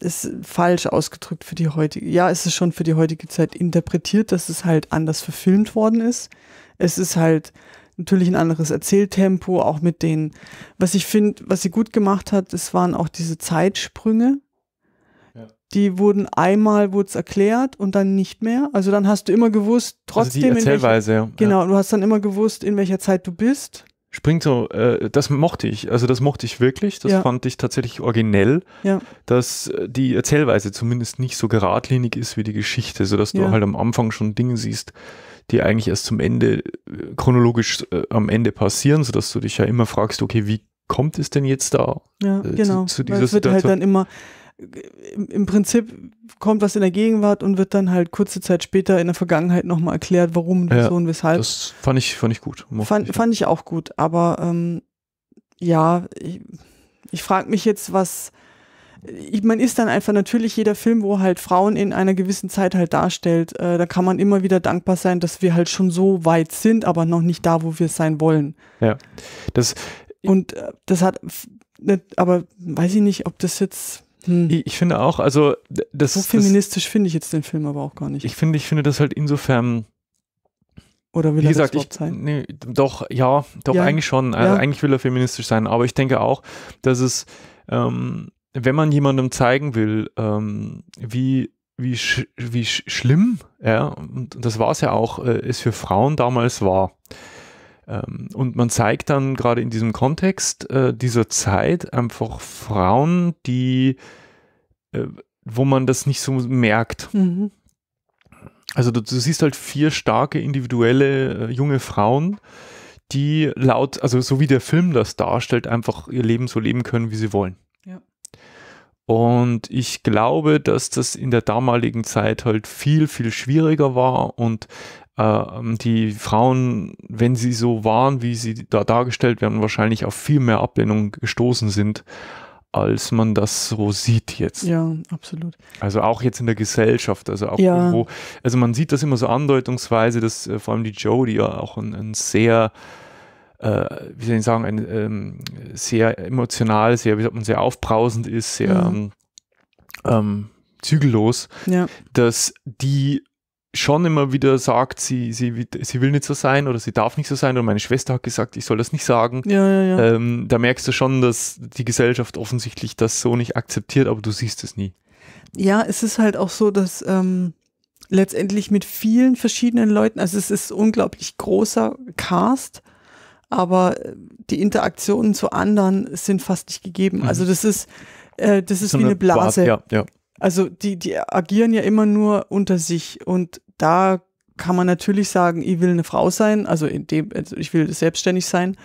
ist falsch ausgedrückt für die heutige, ja, es ist schon für die heutige Zeit interpretiert, dass es halt anders verfilmt worden ist. Es ist halt natürlich ein anderes Erzähltempo, auch mit den, was ich finde, was sie gut gemacht hat, es waren auch diese Zeitsprünge. Die wurden einmal wurde es erklärt und dann nicht mehr. Also dann hast du immer gewusst, trotzdem also die Erzählweise, welcher, ja. genau, du hast dann immer gewusst, in welcher Zeit du bist. Springt so, äh, das mochte ich, also das mochte ich wirklich, das ja. fand ich tatsächlich originell, ja. dass äh, die Erzählweise zumindest nicht so geradlinig ist wie die Geschichte, sodass ja. du halt am Anfang schon Dinge siehst, die eigentlich erst zum Ende, äh, chronologisch äh, am Ende passieren, sodass du dich ja immer fragst, okay, wie kommt es denn jetzt da ja, äh, genau. zu, zu dieser Weil es wird halt Situation? halt dann immer äh, im Prinzip kommt was in der Gegenwart und wird dann halt kurze Zeit später in der Vergangenheit nochmal erklärt, warum ja, so und weshalb. Das fand ich, fand ich gut. Fand, ich, fand ich auch gut, aber ähm, ja, ich, ich frage mich jetzt, was, man ist dann einfach natürlich jeder Film, wo halt Frauen in einer gewissen Zeit halt darstellt, äh, da kann man immer wieder dankbar sein, dass wir halt schon so weit sind, aber noch nicht da, wo wir sein wollen. Ja. Das und äh, das hat ne, aber weiß ich nicht, ob das jetzt hm. Ich finde auch, also das so feministisch finde ich jetzt den Film aber auch gar nicht. Ich finde, ich finde das halt insofern oder will Wie er gesagt, das ich, sein? Nee, doch, ja, doch ja. eigentlich schon. Also ja. eigentlich will er feministisch sein, aber ich denke auch, dass es ähm, wenn man jemandem zeigen will, ähm, wie, wie, sch wie sch schlimm, ja, und das war es ja auch, äh, es für Frauen damals war. Ähm, und man zeigt dann gerade in diesem Kontext äh, dieser Zeit einfach Frauen, die, äh, wo man das nicht so merkt. Mhm. Also du, du, siehst halt vier starke individuelle äh, junge Frauen, die laut, also so wie der Film das darstellt, einfach ihr Leben so leben können, wie sie wollen. Und ich glaube, dass das in der damaligen Zeit halt viel, viel schwieriger war und ähm, die Frauen, wenn sie so waren, wie sie da dargestellt werden, wahrscheinlich auf viel mehr Ablehnung gestoßen sind, als man das so sieht jetzt. Ja, absolut. Also auch jetzt in der Gesellschaft, also auch ja. irgendwo, also man sieht das immer so andeutungsweise, dass äh, vor allem die Jodie ja auch ein, ein sehr äh, wie soll ich sagen, ein, ähm, sehr emotional, sehr, wie sagt man, sehr aufbrausend ist, sehr mhm. ähm, ähm zügellos, ja. dass die schon immer wieder sagt, sie, sie, sie will nicht so sein oder sie darf nicht so sein oder meine Schwester hat gesagt, ich soll das nicht sagen. Ja, ja, ja. Ähm, da merkst du schon, dass die Gesellschaft offensichtlich das so nicht akzeptiert, aber du siehst es nie. Ja, es ist halt auch so, dass ähm, letztendlich mit vielen verschiedenen Leuten, also es ist unglaublich großer Cast, aber äh, die Interaktionen zu anderen sind fast nicht gegeben. Also mhm. das ist, äh, das ist so wie eine Blase. Blase ja, ja. Also die, die agieren ja immer nur unter sich und da kann man natürlich sagen, ich will eine Frau sein, also in dem, also ich will selbstständig sein,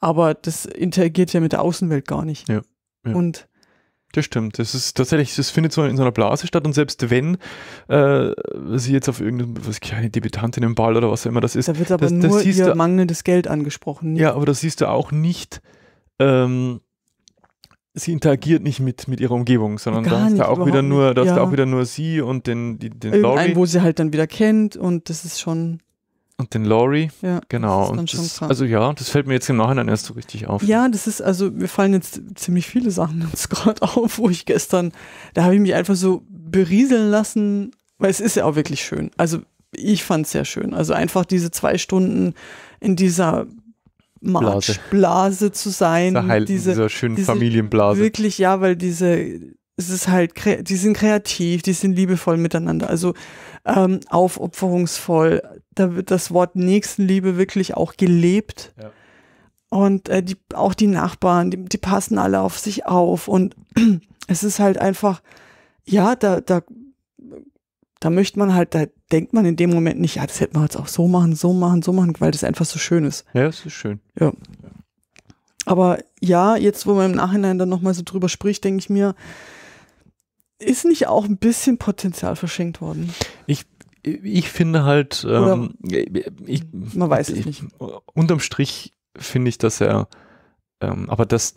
aber das interagiert ja mit der Außenwelt gar nicht. Ja, und das stimmt. Das ist tatsächlich, das findet so in so einer Blase statt und selbst wenn äh, sie jetzt auf irgendeine was, kleine Debitantin im Ball oder was auch immer das ist. Da wird aber das, nur das ihr du, mangelndes Geld angesprochen. Ja, aber das siehst du auch nicht. Ähm, sie interagiert nicht mit, mit ihrer Umgebung, sondern da ist da auch wieder nur, da ist ja. da auch wieder nur sie und den, die, den Irgendein, Laurie. wo sie halt dann wieder kennt und das ist schon. Und den Laurie. Ja, genau. und das, also ja, das fällt mir jetzt im Nachhinein erst so richtig auf. Ja, das ist, also mir fallen jetzt ziemlich viele Sachen uns gerade auf, wo ich gestern, da habe ich mich einfach so berieseln lassen, weil es ist ja auch wirklich schön. Also ich fand es sehr schön. Also einfach diese zwei Stunden in dieser Marschblase zu sein. Dieser, Heil, diese, dieser schönen diese, Familienblase. Wirklich, ja, weil diese, es ist halt, die sind kreativ, die sind liebevoll miteinander, also ähm, aufopferungsvoll, da wird das Wort Nächstenliebe wirklich auch gelebt. Ja. Und äh, die, auch die Nachbarn, die, die passen alle auf sich auf. Und es ist halt einfach, ja, da, da, da möchte man halt, da denkt man in dem Moment nicht, ja, das hätten wir jetzt auch so machen, so machen, so machen, weil das einfach so schön ist. Ja, es ist schön. Ja. Aber ja, jetzt, wo man im Nachhinein dann nochmal so drüber spricht, denke ich mir, ist nicht auch ein bisschen Potenzial verschenkt worden? Ich ich finde halt, ähm, ich, man weiß es nicht. Unterm Strich finde ich, dass er, ähm, aber das,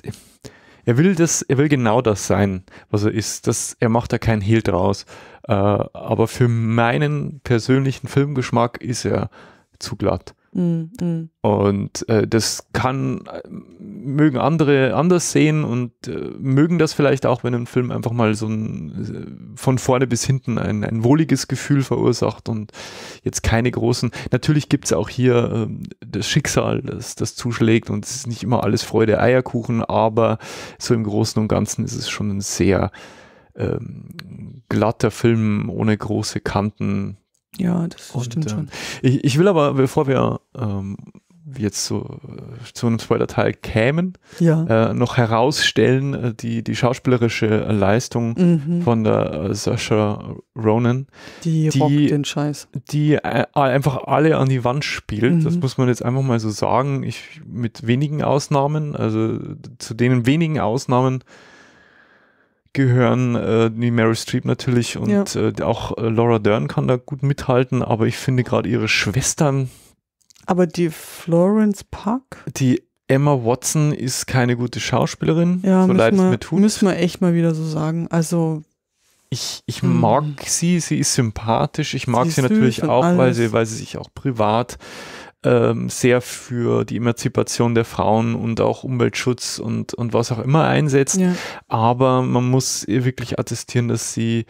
er will das, er will genau das sein, was er ist. Das, er macht da keinen Hehl draus. Äh, aber für meinen persönlichen Filmgeschmack ist er zu glatt. Mhm, mhm. Und äh, das kann, äh, mögen andere anders sehen und äh, mögen das vielleicht auch, wenn ein Film einfach mal so ein, äh, von vorne bis hinten ein, ein wohliges Gefühl verursacht und jetzt keine großen. Natürlich gibt es auch hier äh, das Schicksal, das, das zuschlägt und es ist nicht immer alles Freude, Eierkuchen, aber so im Großen und Ganzen ist es schon ein sehr ähm, glatter Film ohne große Kanten ja, das und, stimmt schon. Äh, ich, ich, will aber, bevor wir ähm, jetzt so, zu einem Spoiler-Teil kämen, ja. äh, noch herausstellen äh, die, die schauspielerische Leistung mhm. von der äh, Sascha Ronan. Die, die rockt den Scheiß. Die äh, einfach alle an die Wand spielt. Mhm. Das muss man jetzt einfach mal so sagen. Ich, mit wenigen Ausnahmen, also zu denen wenigen Ausnahmen, gehören äh, die Mary Streep natürlich und ja. äh, auch äh, Laura Dern kann da gut mithalten, aber ich finde gerade ihre Schwestern. Aber die Florence Park? Die Emma Watson ist keine gute Schauspielerin, ja, so leid es mir tut. Müssen wir echt mal wieder so sagen. Also. Ich, ich hm. mag sie, sie ist sympathisch. Ich mag sie, sie natürlich auch, weil sie, weil sie sich auch privat ähm, sehr für die Emanzipation der Frauen und auch Umweltschutz und, und was auch immer einsetzt. Ja. Aber man muss ihr wirklich attestieren, dass sie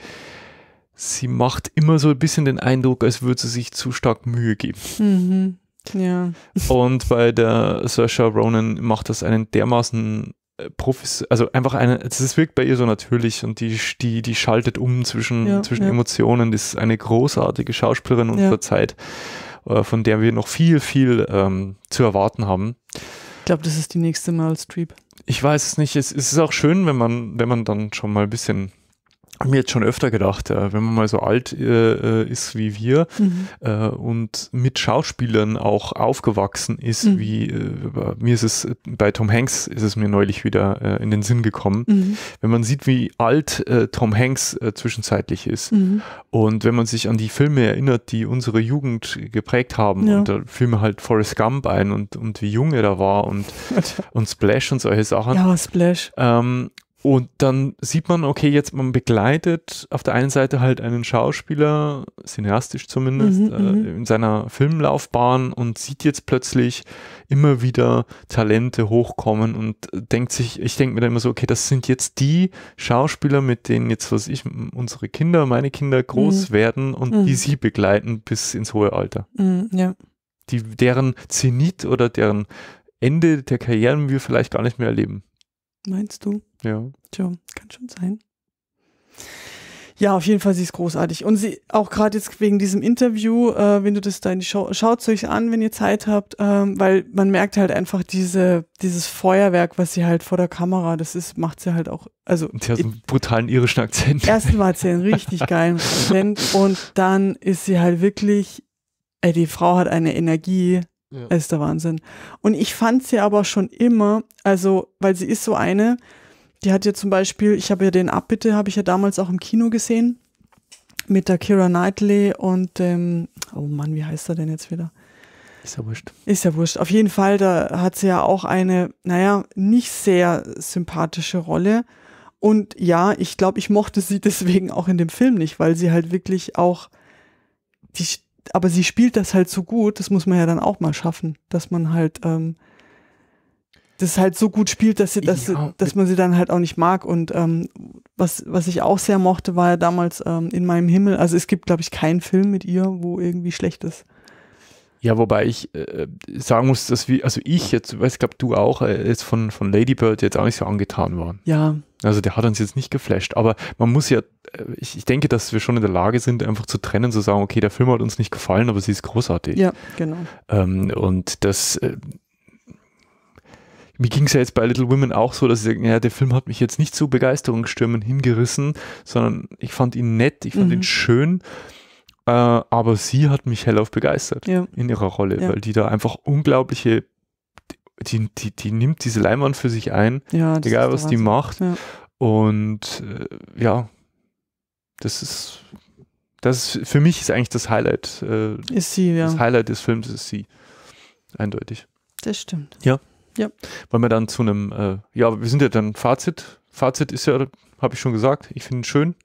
sie macht immer so ein bisschen den Eindruck, als würde sie sich zu stark Mühe geben. Mhm. Ja. Und bei der Saoirse Ronan macht das einen dermaßen äh, Profis, also einfach eine, es wirkt bei ihr so natürlich und die, die, die schaltet um zwischen, ja, zwischen ja. Emotionen, das ist eine großartige Schauspielerin unserer ja. Zeit äh, von der wir noch viel, viel ähm, zu erwarten haben. Ich glaube, das ist die nächste Mal Streep. Ich weiß es nicht. Es, es ist auch schön, wenn man, wenn man dann schon mal ein bisschen habe mir jetzt schon öfter gedacht, äh, wenn man mal so alt äh, äh, ist wie wir mhm. äh, und mit Schauspielern auch aufgewachsen ist, mhm. wie äh, mir ist es bei Tom Hanks ist es mir neulich wieder äh, in den Sinn gekommen, mhm. wenn man sieht, wie alt Tom Hanks zwischenzeitlich ist mhm. und wenn man sich an die Filme erinnert, die unsere Jugend geprägt haben ja. und da fiel mir halt Forrest Gump ein und, und wie jung er da war und, und Splash und solche Sachen. Ja, Splash. Ähm, und dann sieht man, okay, jetzt man begleitet auf der einen Seite halt einen Schauspieler, cineastisch zumindest, mhm, mhm, äh, in seiner Filmlaufbahn und sieht jetzt plötzlich immer wieder Talente hochkommen und denkt sich, ich denke mir dann immer so, okay, das sind jetzt die Schauspieler, mit denen jetzt, was ich, unsere Kinder, meine Kinder groß mhm. werden und mhm. die sie begleiten bis ins hohe Alter. Mhm, ja. Die, deren Zenit oder deren Ende der Karrieren wir vielleicht gar nicht mehr erleben. Meinst du? Ja. Tja, kann schon sein. Ja, auf jeden Fall, sie ist großartig. Und sie, auch gerade jetzt wegen diesem Interview, äh, wenn du das da in die Show, schaut es euch an, wenn ihr Zeit habt, ähm, weil man merkt halt einfach diese, dieses Feuerwerk, was sie halt vor der Kamera, das ist, macht sie halt auch, also. sie hat so einen brutalen irischen Akzent. Erstens mal hat sie einen richtig geilen Akzent und dann ist sie halt wirklich, ey, äh, die Frau hat eine Energie, ja. Das ist der Wahnsinn. Und ich fand sie aber schon immer, also, weil sie ist so eine, die hat ja zum Beispiel, ich habe ja den Abbitte, habe ich ja damals auch im Kino gesehen, mit der Kira Knightley und dem, ähm, oh Mann, wie heißt er denn jetzt wieder? Ist ja wurscht. Ist ja wurscht. Auf jeden Fall, da hat sie ja auch eine, naja, nicht sehr sympathische Rolle. Und ja, ich glaube, ich mochte sie deswegen auch in dem Film nicht, weil sie halt wirklich auch, die, aber sie spielt das halt so gut, das muss man ja dann auch mal schaffen, dass man halt ähm, das halt so gut spielt, dass, sie, dass, ja. dass man sie dann halt auch nicht mag. Und ähm, was, was ich auch sehr mochte, war ja damals ähm, in meinem Himmel. Also es gibt, glaube ich, keinen Film mit ihr, wo irgendwie schlecht ist. Ja, wobei ich äh, äh sagen muss, dass wir, also ich jetzt, ich glaube du auch, äh, jetzt von, von Lady jetzt auch nicht so angetan waren. Ja, also der hat uns jetzt nicht geflasht, aber man muss ja, äh, ich, ich, denke, dass wir schon in der Lage sind, einfach zu trennen, zu sagen, okay, der Film hat uns nicht gefallen, aber sie ist großartig. Ja, genau. Ähm, und das, äh, mir ging es ja jetzt bei Little Women auch so, dass ich, ja, der Film hat mich jetzt nicht zu Begeisterungsstürmen hingerissen, sondern ich fand ihn nett, ich fand mhm. ihn schön. Äh, aber sie hat mich hellauf begeistert ja. in ihrer Rolle, ja. weil die da einfach unglaubliche die, die, die nimmt diese Leinwand für sich ein, ja, egal was die macht. Ja. Und äh, ja, das ist, das ist, für mich ist eigentlich das Highlight. Äh, ist sie, ja. Das Highlight des Films ist sie. Eindeutig. Das stimmt. Ja. Ja. Weil wir dann zu einem, äh, ja, wir sind ja dann Fazit. Fazit ist ja, habe ich schon gesagt, ich finde ihn schön.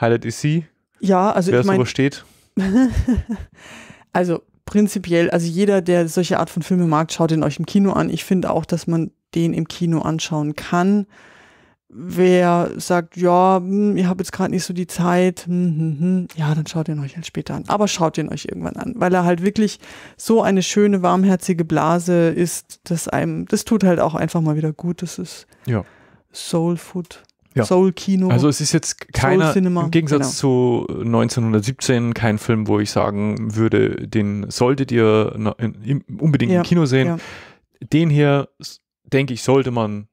Highlight ist sie. Ja, also Wer ich mein, es übersteht. also prinzipiell, also jeder, der solche Art von Filme mag, schaut ihn euch im Kino an. Ich finde auch, dass man den im Kino anschauen kann. Wer sagt, ja, hm, ihr habt jetzt gerade nicht so die Zeit, hm, hm, ja, dann schaut ihn euch halt später an. Aber schaut ihn euch irgendwann an, weil er halt wirklich so eine schöne, warmherzige Blase ist, dass einem, das tut halt auch einfach mal wieder gut. Das ist ja. Soul Food. Ja. Soul-Kino. Also es ist jetzt keiner, im Gegensatz genau. zu 1917, kein Film, wo ich sagen würde, den solltet ihr unbedingt ja. im Kino sehen. Ja. Den hier, denke ich, sollte man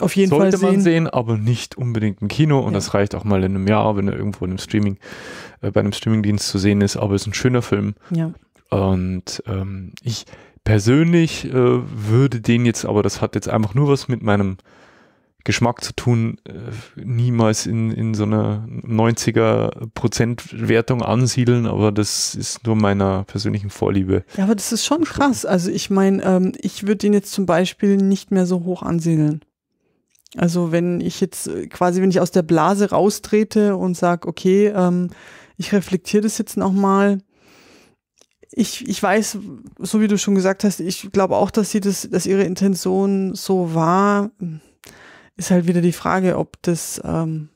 auf jeden sollte Fall sehen. man sehen, aber nicht unbedingt im Kino und das reicht auch mal in einem Jahr, wenn er irgendwo in einem Streaming, äh, bei einem Streamingdienst zu sehen ist, aber es ist ein schöner Film. Ja. Und ähm, ich persönlich äh, würde den jetzt, aber das hat jetzt einfach nur was mit meinem Geschmack zu tun, äh, niemals in, in so einer 90er-Prozent-Wertung ansiedeln, aber das ist nur meiner persönlichen Vorliebe. Ja, aber das ist schon krass. Also ich meine, ähm, ich würde ihn jetzt zum Beispiel nicht mehr so hoch ansiedeln. Also wenn ich jetzt äh, quasi, wenn ich aus der Blase raustrete und sage, okay, ähm, ich reflektiere das jetzt nochmal. Ich, ich weiß, so wie du schon gesagt hast, ich glaube auch, dass sie das, dass ihre Intention so war ist halt wieder die Frage, ob das ähm,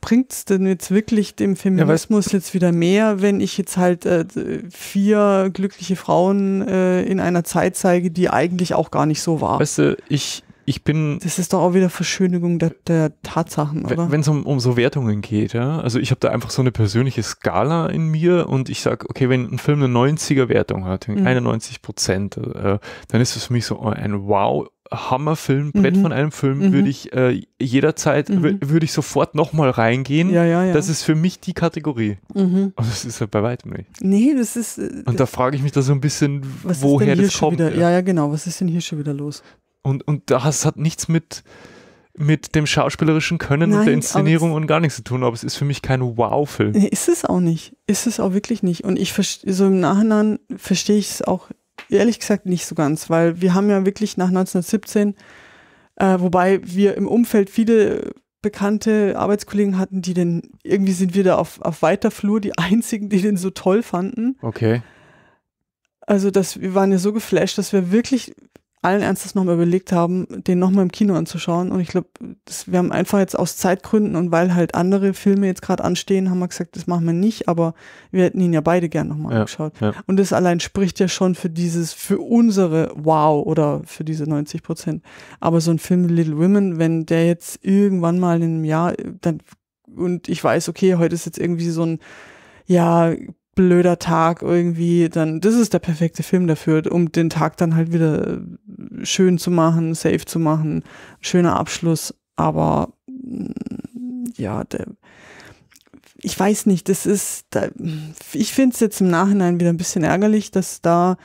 bringt es denn jetzt wirklich dem Feminismus ja, jetzt wieder mehr, wenn ich jetzt halt äh, vier glückliche Frauen äh, in einer Zeit zeige, die eigentlich auch gar nicht so war? Weißt du, ich, ich bin. Das ist doch auch wieder Verschönigung der, der Tatsachen, oder? Wenn es um, um so Wertungen geht, ja. Also ich habe da einfach so eine persönliche Skala in mir und ich sage, okay, wenn ein Film eine 90er Wertung hat, mhm. 91 Prozent, äh, dann ist das für mich so ein Wow, Hammerfilmbrett mhm. von einem Film mhm. würde ich äh, jederzeit, mhm. würde ich sofort nochmal reingehen. Ja, ja, ja. Das ist für mich die Kategorie. Mhm. Und das ist halt bei weitem nicht. Nee, das ist. Äh, und da frage ich mich da so ein bisschen, woher das kommt. Wieder, ja, ja, genau. Was ist denn hier schon wieder los? Und, und das hat nichts mit, mit dem schauspielerischen Können Nein, und der Inszenierung und gar nichts zu tun, aber es ist für mich kein Wow-Film. Nee, ist es auch nicht. Ist es auch wirklich nicht. Und ich so im Nachhinein verstehe ich es auch ehrlich gesagt nicht so ganz, weil wir haben ja wirklich nach 1917, äh, wobei wir im Umfeld viele bekannte Arbeitskollegen hatten, die den, irgendwie sind wir da auf, auf weiter Flur die einzigen, die den so toll fanden. Okay. Also das, wir waren ja so geflasht, dass wir wirklich allen Ernstes nochmal überlegt haben, den nochmal im Kino anzuschauen. Und ich glaube, wir haben einfach jetzt aus Zeitgründen und weil halt andere Filme jetzt gerade anstehen, haben wir gesagt, das machen wir nicht, aber wir hätten ihn ja beide gern nochmal ja, angeschaut. Ja. Und das allein spricht ja schon für dieses, für unsere Wow oder für diese 90 Prozent. Aber so ein Film Little Women, wenn der jetzt irgendwann mal in einem Jahr, dann, und ich weiß, okay, heute ist jetzt irgendwie so ein, ja, blöder Tag irgendwie, dann das ist der perfekte Film dafür, um den Tag dann halt wieder äh, schön zu machen, safe zu machen, schöner Abschluss, aber mm, ja, der, ich weiß nicht, das ist, da, ich finde es jetzt im Nachhinein wieder ein bisschen ärgerlich, dass da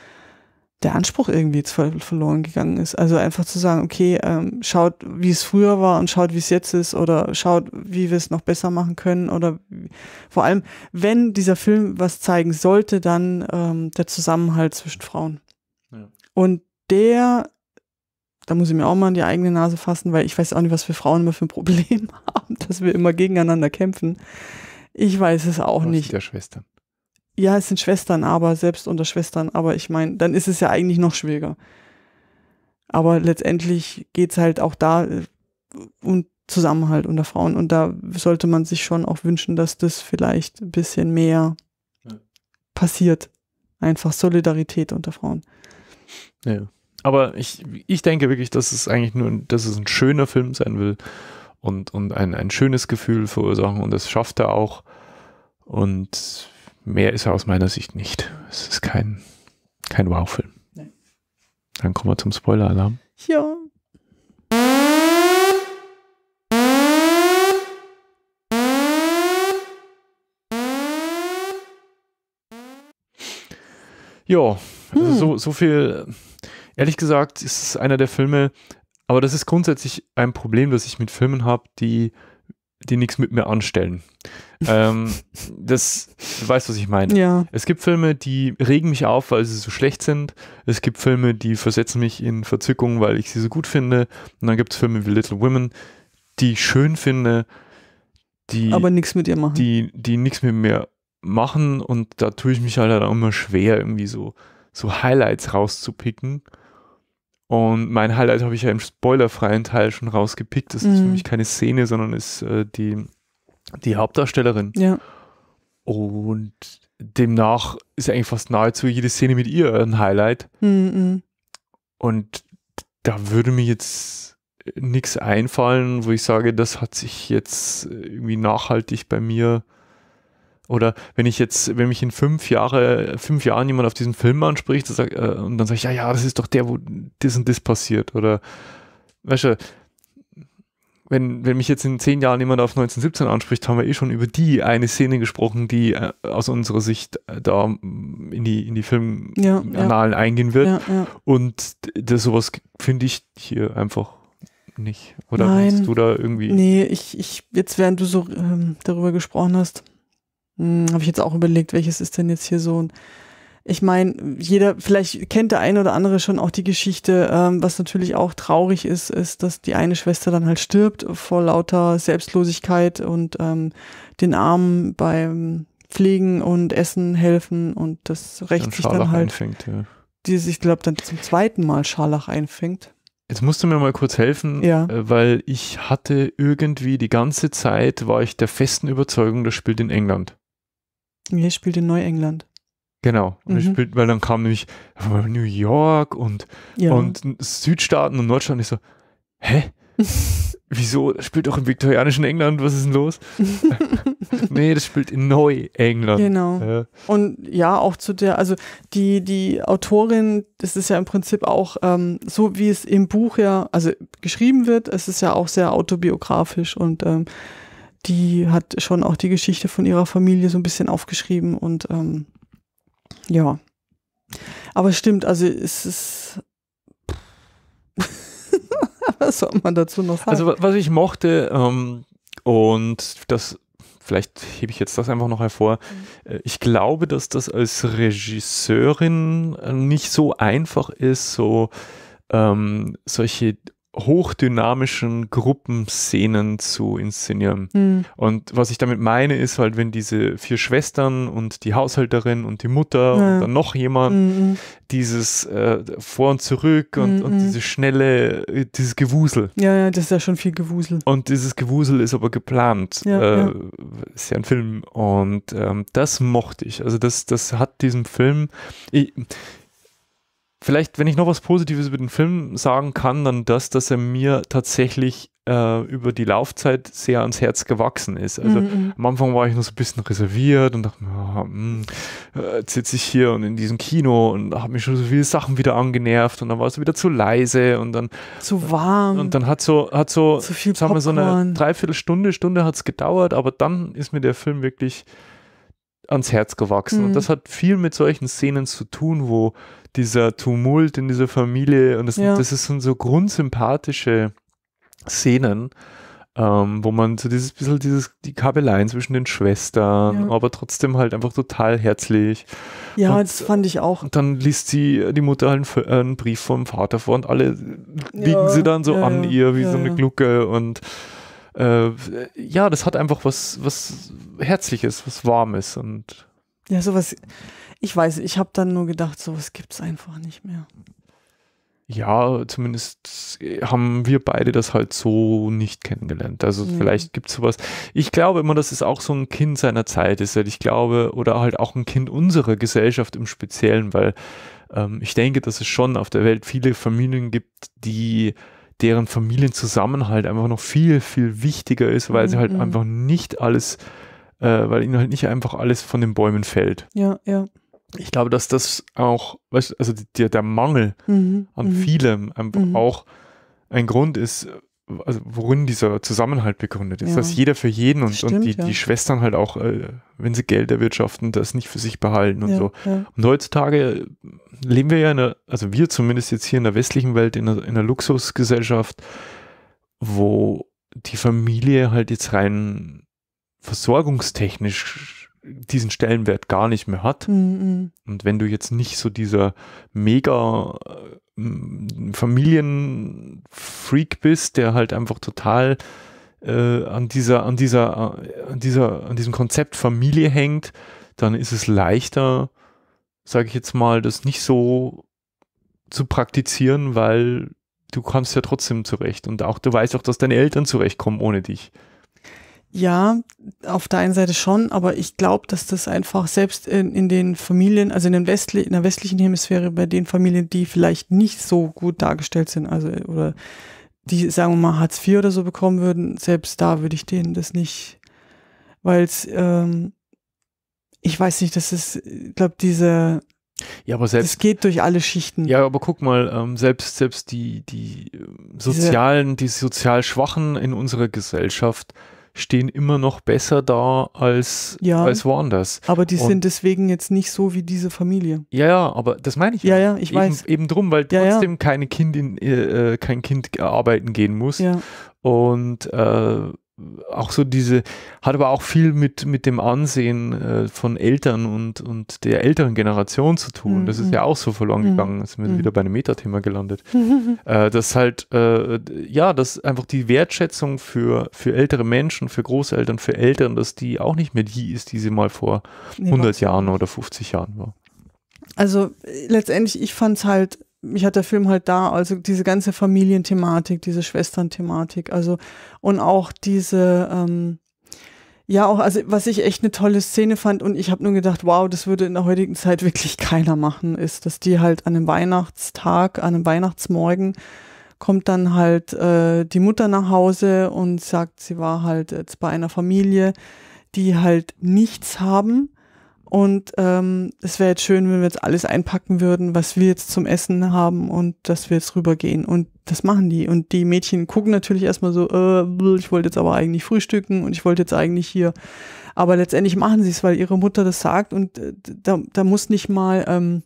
der Anspruch irgendwie verloren gegangen ist. Also einfach zu sagen, okay, ähm, schaut, wie es früher war und schaut, wie es jetzt ist oder schaut, wie wir es noch besser machen können oder vor allem, wenn dieser Film was zeigen sollte, dann ähm, der Zusammenhalt zwischen Frauen. Ja. Und der, da muss ich mir auch mal an die eigene Nase fassen, weil ich weiß auch nicht, was wir Frauen immer für ein Problem haben, dass wir immer gegeneinander kämpfen. Ich weiß es auch was nicht. Der Schwestern ja, es sind Schwestern, aber selbst unter Schwestern, aber ich meine, dann ist es ja eigentlich noch schwieriger. Aber letztendlich geht es halt auch da äh, um Zusammenhalt unter Frauen und da sollte man sich schon auch wünschen, dass das vielleicht ein bisschen mehr ja. passiert. Einfach Solidarität unter Frauen. Ja. Aber ich, ich denke wirklich, dass es eigentlich nur, dass es ein schöner Film sein will und, und ein, ein schönes Gefühl verursachen und das schafft er auch. Und mehr ist er aus meiner Sicht nicht. Es ist kein, kein Wow-Film. Nee. Dann kommen wir zum Spoiler-Alarm. Ja. Ja, also hm. so, so viel. Ehrlich gesagt, ist es einer der Filme, aber das ist grundsätzlich ein Problem, das ich mit Filmen habe, die die nichts mit mir anstellen. ähm, das, du weißt, was ich meine. Ja. Es gibt Filme, die regen mich auf, weil sie so schlecht sind. Es gibt Filme, die versetzen mich in Verzückung, weil ich sie so gut finde. Und dann gibt es Filme wie Little Women, die ich schön finde, die. Aber nichts mit ihr machen. Die, die nichts mit mir machen. Und da tue ich mich halt dann immer schwer, irgendwie so, so Highlights rauszupicken. Und mein Highlight habe ich ja im spoilerfreien Teil schon rausgepickt. Das mhm. ist für mhm. mich keine Szene, sondern ist äh, die, die Hauptdarstellerin. Ja. Und demnach ist eigentlich fast nahezu jede Szene mit ihr ein Highlight. Mhm. mhm. Und da würde mir jetzt nichts einfallen, wo ich sage, das hat sich jetzt äh, irgendwie nachhaltig bei mir äh, oder wenn ich jetzt, wenn mich in fünf Jahre, fünf Jahren jemand auf diesen Film anspricht sag, äh, und dann sage ich, ja, ja, das ist doch der, wo das und das passiert. Oder weißt du, wenn, wenn mich jetzt in zehn Jahren jemand auf 1917 anspricht, haben wir eh schon über die eine Szene gesprochen, die äh, aus unserer Sicht äh, da mm, in die, in die Filmanalen ja, ja. eingehen wird. Ja, und das, sowas finde ich hier einfach nicht. Oder Nein, du da irgendwie. Nee, ich, ich, jetzt während du so ähm, darüber gesprochen hast, hm, Habe ich jetzt auch überlegt, welches ist denn jetzt hier so ein. Ich meine, jeder, vielleicht kennt der eine oder andere schon auch die Geschichte, ähm, was natürlich auch traurig ist, ist, dass die eine Schwester dann halt stirbt vor lauter Selbstlosigkeit und ähm, den Armen beim Pflegen und Essen helfen und das Recht sich dann halt. Einfängt, ja. Die sich, glaube dann zum zweiten Mal Scharlach einfängt. Jetzt musst du mir mal kurz helfen, ja. Äh, weil ich hatte irgendwie die ganze Zeit, war ich der festen Überzeugung, das spielt in England ich spielt in Neuengland. Genau. Und mhm. spielt, weil dann kam nämlich äh, New York und, ja. und Südstaaten und Nordstaaten. Ich so, hä? Wieso? Das spielt doch im viktorianischen England, was ist denn los? nee, das spielt in Neuengland. Genau. Ja. Und ja, auch zu der, also die, die Autorin, das ist ja im Prinzip auch ähm, so, wie es im Buch ja, also geschrieben wird, es ist ja auch sehr autobiografisch und ähm, die hat schon auch die Geschichte von ihrer Familie so ein bisschen aufgeschrieben und ähm, ja. Aber stimmt, also es ist. was soll man dazu noch sagen? Also, was ich mochte, ähm, und das vielleicht hebe ich jetzt das einfach noch hervor. Mhm. Äh, ich glaube, dass das als Regisseurin nicht so einfach ist, so ähm, solche hochdynamischen Gruppenszenen zu inszenieren. Mhm. Und was ich damit meine, ist halt, wenn diese vier Schwestern und die Haushälterin und die Mutter ja. und dann noch jemand, mhm. dieses äh, Vor und Zurück und, mhm. und, hm. diese schnelle, äh, dieses Gewusel. Ja, ja, das ist ja schon viel Gewusel. Und dieses Gewusel ist aber geplant. Ja, äh, ja. Ist ja ein Film. Und ähm, das mochte ich. Also das, das hat diesem Film, ich, vielleicht, wenn ich noch was Positives über den Film sagen kann, dann das, dass er mir tatsächlich äh, über die Laufzeit sehr ans Herz gewachsen ist. Also mhm. mhm. am Anfang war ich noch so ein bisschen reserviert und dachte, oh, ah, jetzt hm, äh, sitze ich hier und in diesem Kino und habe mich schon so viele Sachen wieder angenervt und dann war es wieder zu leise und dann zu warm. Und dann hat so, hat so, zu viel sagen Popcorn. wir so eine Dreiviertelstunde, Stunde hat es gedauert, aber dann ist mir der Film wirklich ans Herz gewachsen. Mhm. Und das hat viel mit solchen Szenen zu tun, wo dieser Tumult in dieser Familie und das, ja. das sind so grundsympathische Szenen, ähm, wo man so dieses bisschen dieses, die Kabeleien zwischen den Schwestern, ja. aber trotzdem halt einfach total herzlich. Ja, und, das fand ich auch. Und dann liest sie äh, die Mutter halt einen, äh, einen Brief vom Vater vor und alle ja. liegen sie dann so an ihr wie so eine Glucke und äh, ja, das hat einfach was, was Herzliches, was Warmes und. Ja, sowas, ich weiß, ich habe dann nur gedacht, sowas gibt es einfach nicht mehr. Ja, zumindest haben wir beide das halt so nicht kennengelernt. Also nee. vielleicht gibt es sowas. Ich glaube immer, dass es auch so ein Kind seiner Zeit ist, weil ich glaube, oder halt auch ein Kind unserer Gesellschaft im Speziellen, weil ähm, ich denke, dass es schon auf der Welt viele Familien gibt, die deren Familienzusammenhalt einfach noch viel, viel wichtiger ist, weil mhm. sie halt mhm. einfach nicht alles, äh, weil ihnen halt nicht einfach alles von den Bäumen fällt. Ja, ja. Ich glaube, dass das auch, weißt, also der, der Mangel mhm. an mhm. vielem einfach mhm. auch ein Grund ist, also worin dieser Zusammenhalt begründet ist, ja. dass jeder für jeden und, stimmt, und die, ja. die Schwestern halt auch, äh, wenn sie Geld erwirtschaften, das nicht für sich behalten und ja, so. Und heutzutage leben wir ja in einer, also wir zumindest jetzt hier in der westlichen Welt, in einer, in einer Luxusgesellschaft, wo die Familie halt jetzt rein versorgungstechnisch diesen Stellenwert gar nicht mehr hat. Mhm, mhm. Und wenn du jetzt nicht so dieser mega äh, Familienfreak bist, der halt einfach total äh, an dieser, an dieser, äh, an dieser, an diesem Konzept Familie hängt, dann ist es leichter, sage ich jetzt mal, das nicht so zu praktizieren, weil du kommst ja trotzdem zurecht und auch du weißt auch, dass deine Eltern zurechtkommen ohne dich. Ja, auf der einen Seite schon, aber ich glaube, dass das einfach selbst in, in den Familien, also in, dem Westli in der westlichen Hemisphäre, bei den Familien, die vielleicht nicht so gut dargestellt sind, also oder die, sagen wir mal, Hartz IV oder so bekommen würden, selbst da würde ich denen das nicht, weil es, ähm, ich weiß nicht, das ist, ich glaube, diese, ja, aber selbst. Es geht durch alle Schichten. Ja, aber guck mal, ähm, selbst, selbst die, die ähm, sozialen, Diese, die sozial Schwachen in unserer Gesellschaft stehen immer noch besser da als, ja, als woanders. Aber die und sind deswegen jetzt nicht so wie diese Familie. Ja, ja, aber das meine ich. Ja, ja, ich eben, weiß. Eben drum, weil ja, trotzdem ja. Keine kind in, äh, äh, kein Kind arbeiten gehen muss. Ja. Und äh, auch so diese, hat aber auch viel mit, mit dem Ansehen äh, von Eltern und, und der älteren Generation zu tun. Mhm. Das ist mhm. ja auch so verloren mhm. gegangen. Mhm. Jetzt sind wir mhm. wieder bei einem Metathema gelandet. äh, dass halt, äh, ja, dass einfach die Wertschätzung für, für ältere Menschen, für Großeltern, für Eltern, dass die auch nicht mehr die ist, die sie mal vor nee, 100 Jahren oder 50 Jahren war. Also äh, letztendlich, ich fand es halt mich hat der Film halt da, also diese ganze Familienthematik, diese Schwestern-Thematik, also und auch diese, ähm, ja, auch, also was ich echt eine tolle Szene fand und ich habe nur gedacht, wow, das würde in der heutigen Zeit wirklich keiner machen, ist, dass die halt an einem Weihnachtstag, an einem Weihnachtsmorgen kommt dann halt äh, die Mutter nach Hause und sagt, sie war halt jetzt bei einer Familie, die halt nichts haben und ähm, es wäre jetzt schön, wenn wir jetzt alles einpacken würden, was wir jetzt zum Essen haben und dass wir jetzt rübergehen. Und das machen die. Und die Mädchen gucken natürlich erstmal so, äh, ich wollte jetzt aber eigentlich frühstücken und ich wollte jetzt eigentlich hier. Aber letztendlich machen sie es, weil ihre Mutter das sagt und äh, da, da muss nicht mal ähm,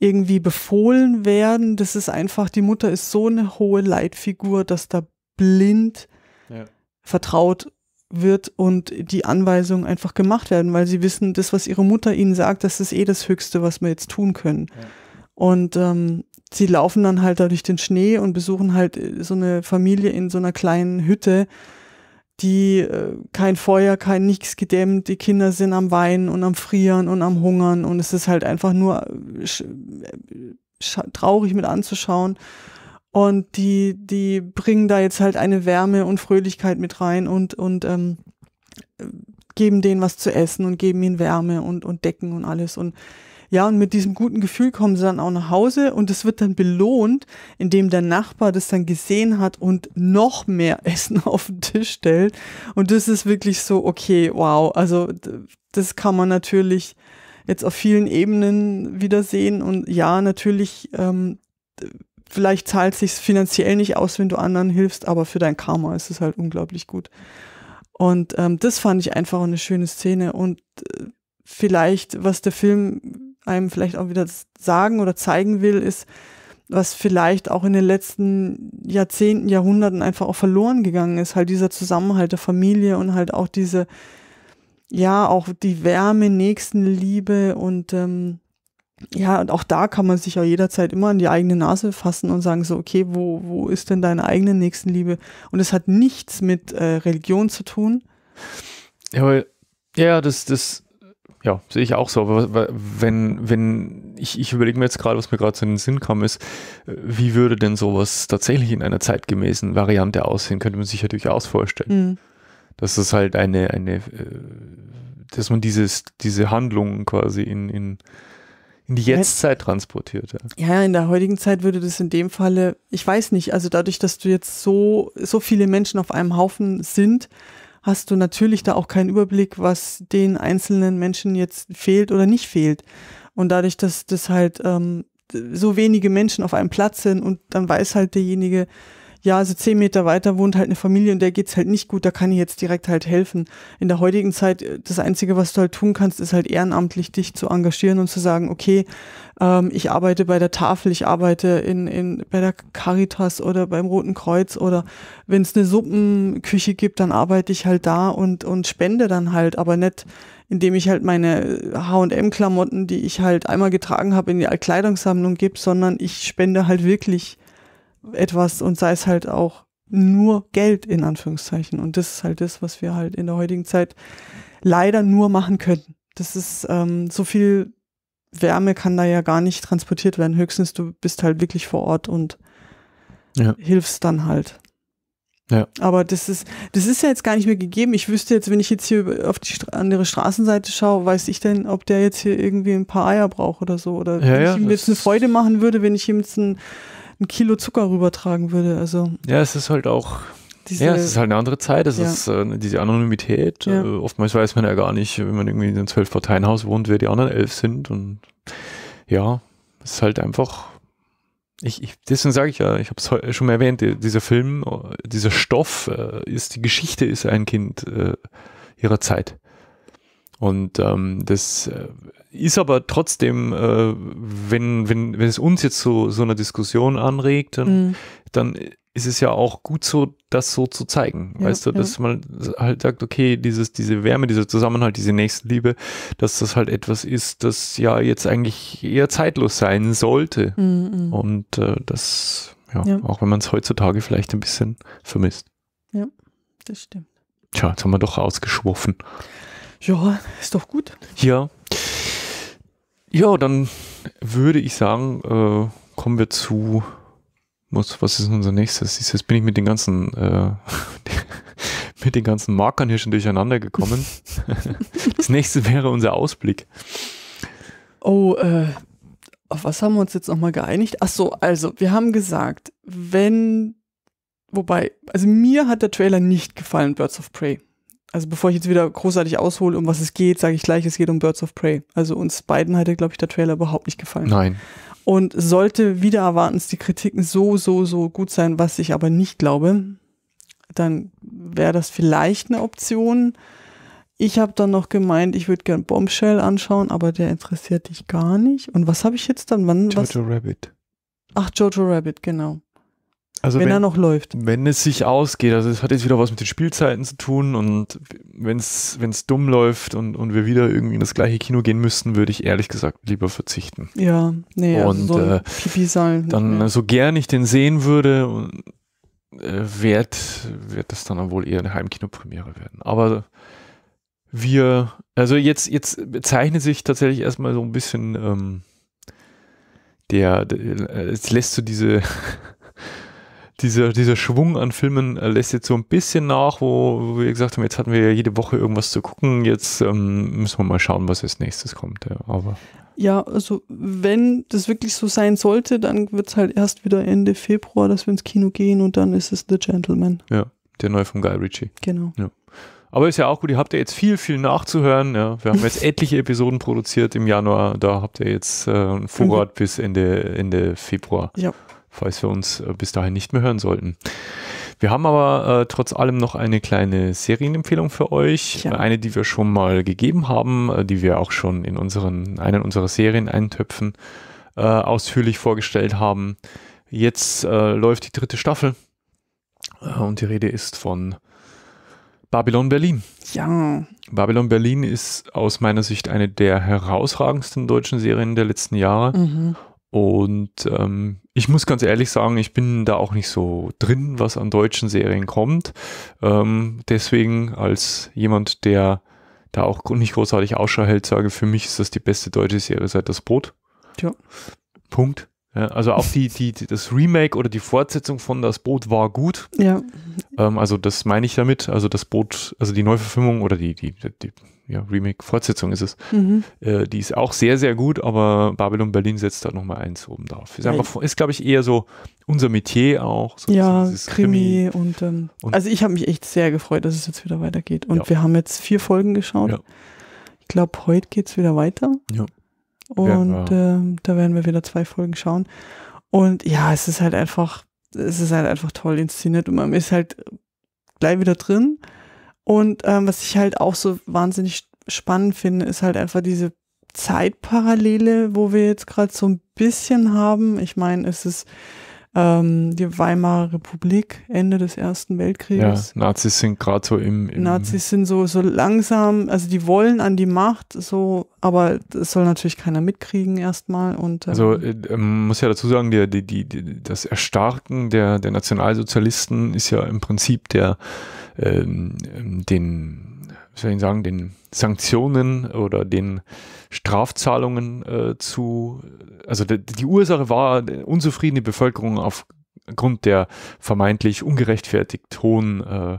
irgendwie befohlen werden. Das ist einfach, die Mutter ist so eine hohe Leitfigur, dass da blind ja. vertraut wird und die Anweisungen einfach gemacht werden, weil sie wissen, das, was ihre Mutter ihnen sagt, das ist eh das Höchste, was wir jetzt tun können. Ja. Und ähm, sie laufen dann halt da durch den Schnee und besuchen halt äh, so eine Familie in so einer kleinen Hütte, die äh, kein Feuer, kein nichts gedämmt, die Kinder sind am Weinen und am Frieren und am Hungern und es ist halt einfach nur äh, äh, traurig mit anzuschauen. Und die, die bringen da jetzt halt eine Wärme und Fröhlichkeit mit rein und, und ähm, geben denen was zu essen und geben ihnen Wärme und, und Decken und alles. Und ja, und mit diesem guten Gefühl kommen sie dann auch nach Hause und es wird dann belohnt, indem der Nachbar das dann gesehen hat und noch mehr Essen auf den Tisch stellt. Und das ist wirklich so, okay, wow. Also das kann man natürlich jetzt auf vielen Ebenen wiedersehen. Und ja, natürlich ähm, vielleicht zahlt es sich finanziell nicht aus, wenn du anderen hilfst, aber für dein Karma ist es halt unglaublich gut. Und ähm, das fand ich einfach eine schöne Szene und äh, vielleicht, was der Film einem vielleicht auch wieder sagen oder zeigen will, ist, was vielleicht auch in den letzten Jahrzehnten, Jahrhunderten einfach auch verloren gegangen ist, halt dieser Zusammenhalt der Familie und halt auch diese, ja, auch die Wärme, Nächstenliebe und ähm, ja, und auch da kann man sich ja jederzeit immer an die eigene Nase fassen und sagen so, okay, wo, wo ist denn deine eigene Nächstenliebe? Und es hat nichts mit äh, Religion zu tun. Ja, weil, ja, das, das, ja, sehe ich auch so. Aber wenn, wenn, ich, ich überlege mir jetzt gerade, was mir gerade so in den Sinn kam, ist, äh, wie würde denn sowas tatsächlich in einer zeitgemäßen Variante aussehen? Könnte man sich ja durchaus vorstellen. Mhm. Dass es halt eine, eine, äh, dass man dieses, diese Handlung quasi in, in in die Jetztzeit transportiert. Ja. ja, in der heutigen Zeit würde das in dem Falle, ich weiß nicht, also dadurch, dass du jetzt so, so viele Menschen auf einem Haufen sind, hast du natürlich da auch keinen Überblick, was den einzelnen Menschen jetzt fehlt oder nicht fehlt. Und dadurch, dass das halt ähm, so wenige Menschen auf einem Platz sind und dann weiß halt derjenige, ja, also zehn Meter weiter wohnt halt eine Familie und der geht's halt nicht gut, da kann ich jetzt direkt halt helfen. In der heutigen Zeit, äh, das Einzige, was du halt tun kannst, ist halt ehrenamtlich dich zu engagieren und zu sagen, okay, ähm, ich arbeite bei der Tafel, ich arbeite in, in, bei der Caritas oder beim Roten Kreuz oder wenn es eine Suppenküche gibt, dann arbeite ich halt da und, und spende dann halt, aber nicht indem ich halt meine H&M-Klamotten, äh, die ich halt einmal getragen habe, in die Kleidungssammlung gebe, sondern ich spende halt wirklich etwas und sei es halt auch nur Geld in Anführungszeichen. Und das ist halt das, was wir halt in der heutigen Zeit leider nur machen können. Das ist ähm, so viel Wärme kann da ja gar nicht transportiert werden. Höchstens du bist halt wirklich vor Ort und ja. hilfst dann halt. Ja. Aber das ist, das ist ja jetzt gar nicht mehr gegeben. Ich wüsste jetzt, wenn ich jetzt hier auf die andere Straßenseite schaue, weiß ich denn, ob der jetzt hier irgendwie ein paar Eier braucht oder so. Oder ja, wenn ich ihm jetzt eine Freude machen würde, wenn ich ihm jetzt ein ein Kilo Zucker rübertragen würde. Also ja, es ist halt auch. Diese, ja, es ist halt eine andere Zeit, es ja. ist äh, diese Anonymität. Ja. Äh, oftmals weiß man ja gar nicht, wenn man irgendwie in einem Zwölf-Parteienhaus wohnt, wer die anderen elf sind. Und ja, es ist halt einfach. Ich, ich deswegen sage ich ja, ich habe es schon mal erwähnt, dieser Film, äh, dieser Stoff äh, ist, die Geschichte ist ein Kind äh, ihrer Zeit. Und ähm, das äh, ist aber trotzdem, äh, wenn, wenn, wenn es uns jetzt so, so eine Diskussion anregt, dann, mhm. dann ist es ja auch gut so, das so zu zeigen. Ja, weißt du, dass ja. man halt sagt, okay, dieses, diese Wärme, dieser Zusammenhalt, diese Nächstenliebe, dass das halt etwas ist, das ja jetzt eigentlich eher zeitlos sein sollte. Mhm. mhm. Und äh, das, ja, ja. auch wenn man es heutzutage vielleicht ein bisschen vermisst. Ja, das stimmt. Tja, jetzt haben wir doch ausgeschworfen. Ja, ist doch gut. Ja. Ja, dann würde ich sagen, äh, kommen wir zu. Was, was ist unser nächstes? Jetzt bin ich mit den ganzen, äh, mit den ganzen Markern hier schon durcheinander gekommen. das nächste wäre unser Ausblick. Oh, äh, auf was haben wir uns jetzt nochmal geeinigt? Achso, also wir haben gesagt, wenn, wobei, also mir hat der Trailer nicht gefallen, Birds of Prey also bevor ich jetzt wieder großartig aushole, um was es geht, sage ich gleich, es geht um Birds of Prey. Also uns beiden hatte, glaube ich, der Trailer überhaupt nicht gefallen. Nein. Und sollte wieder erwartens die Kritiken so, so, so gut sein, was ich aber nicht glaube, dann wäre das vielleicht eine Option. Ich habe dann noch gemeint, ich würde gern Bombshell anschauen, aber der interessiert dich gar nicht. Und was habe ich jetzt dann? Wann? Jojo was? Rabbit. Ach, Jojo Rabbit, genau. Also wenn, wenn, er noch läuft. Wenn es sich ausgeht. Also es hat jetzt wieder was mit den Spielzeiten zu tun und wenn es dumm läuft und, und wir wieder irgendwie in das gleiche Kino gehen müssten, würde ich ehrlich gesagt lieber verzichten. Ja, nee, also und, also so äh, Pipi Dann mehr. so gern ich den sehen würde, äh, wird, wird das dann wohl eher eine Heimkinopremiere werden. Aber wir, also jetzt, jetzt zeichnet sich tatsächlich erstmal so ein bisschen ähm, der, der, jetzt äh, lässt du diese dieser, dieser Schwung an Filmen äh, lässt jetzt so ein bisschen nach, wo, wir gesagt haben, jetzt hatten wir ja jede Woche irgendwas zu gucken, jetzt ähm, müssen wir mal schauen, was als nächstes kommt. Ja, aber ja, also wenn das wirklich so sein sollte, dann wird es halt erst wieder Ende Februar, dass wir ins Kino gehen und dann ist es The Gentleman. Ja, der neue von Guy Ritchie. Genau. Ja. Aber ist ja auch gut, ihr habt ja jetzt viel, viel nachzuhören. Ja. Wir haben jetzt etliche Episoden produziert im Januar. Da habt ihr jetzt äh, einen Vorrat genau. bis Ende, Ende Februar. Ja, falls wir uns äh, bis dahin nicht mehr hören sollten. Wir haben aber äh, trotz allem noch eine kleine Serienempfehlung für euch. Ja. Äh, eine, die wir schon mal gegeben haben, äh, die wir auch schon in unseren, einen unserer Serien-Eintöpfen äh, ausführlich vorgestellt haben. Jetzt äh, läuft die dritte Staffel und die Rede ist von Babylon Berlin. Ja. Babylon Berlin ist aus meiner Sicht eine der herausragendsten deutschen Serien der letzten Jahre. Mhm. Und ähm, ich muss ganz ehrlich sagen, ich bin da auch nicht so drin, was an deutschen Serien kommt. Ähm, deswegen als jemand, der da auch nicht großartig Ausschau hält, sage für mich ist das die beste deutsche Serie seit das Boot. Tja. Punkt. Ja, also auch die, die, das Remake oder die Fortsetzung von Das Boot war gut. Ja. Ähm, also das meine ich damit. Also das Boot, also die Neuverfilmung oder die, die, die ja, Remake-Fortsetzung ist es. Mhm. Äh, die ist auch sehr, sehr gut, aber Babylon Berlin setzt da nochmal eins oben drauf. Ist, einfach, ist glaube ich, eher so unser Metier auch. So ja, Krimi, Krimi, und, ähm, und also ich habe mich echt sehr gefreut, dass es jetzt wieder weitergeht. Und ja. wir haben jetzt vier Folgen geschaut. Ja. Ich glaube, heute geht es wieder weiter. Ja. Und ja, äh, da werden wir wieder zwei Folgen schauen. Und ja, es ist halt einfach, es ist halt einfach toll inszeniert und man ist halt gleich wieder drin. Und ähm, was ich halt auch so wahnsinnig spannend finde, ist halt einfach diese Zeitparallele, wo wir jetzt gerade so ein bisschen haben. Ich meine, es ist ähm, die Weimarer Republik, Ende des Ersten Weltkrieges. Ja, Nazis sind gerade so im, im Nazis sind so, so langsam, also die wollen an die Macht, so, aber das soll natürlich keiner mitkriegen erstmal. Und, ähm, also äh, man ähm, muss ja dazu sagen, die, die, die, das Erstarken der, der Nationalsozialisten ist ja im Prinzip der ähm, den, soll ich sagen, den Sanktionen oder den Strafzahlungen äh, zu, also die, die Ursache war unzufriedene Bevölkerung aufgrund der vermeintlich ungerechtfertigt hohen äh,